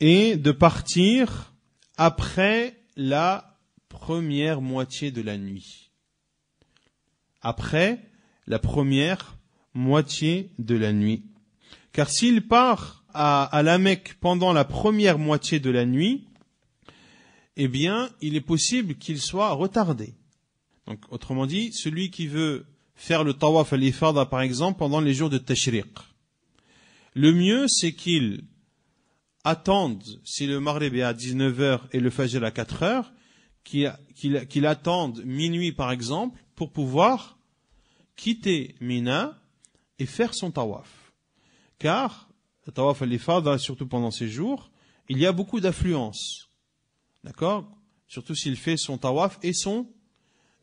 et de partir après la première moitié de la nuit. Après la première moitié de la nuit. Car s'il part à, la Mecque pendant la première moitié de la nuit, eh bien, il est possible qu'il soit retardé. Donc, autrement dit, celui qui veut faire le tawaf al-ifada, par exemple, pendant les jours de tashriq, le mieux, c'est qu'il attendent, si le marébé est à 19h et le Fajr à 4h, qu'il qu attende minuit par exemple pour pouvoir quitter Mina et faire son tawaf. Car, le tawaf al-ifada, surtout pendant ces jours, il y a beaucoup d'affluence. D'accord Surtout s'il fait son tawaf et son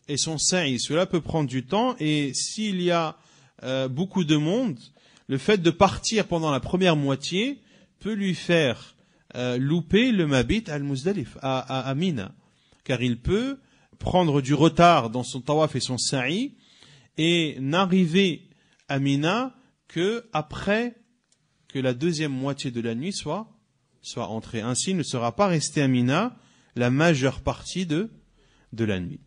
et son sa'i. Cela peut prendre du temps et s'il y a euh, beaucoup de monde, le fait de partir pendant la première moitié peut lui faire euh, louper le mabit al-Muzdalif à, Amina. Mina, car il peut prendre du retard dans son tawaf et son sa'i et n'arriver à Mina que après que la deuxième moitié de la nuit soit soit entrée. Ainsi, il ne sera pas resté à Mina la majeure partie de de la nuit.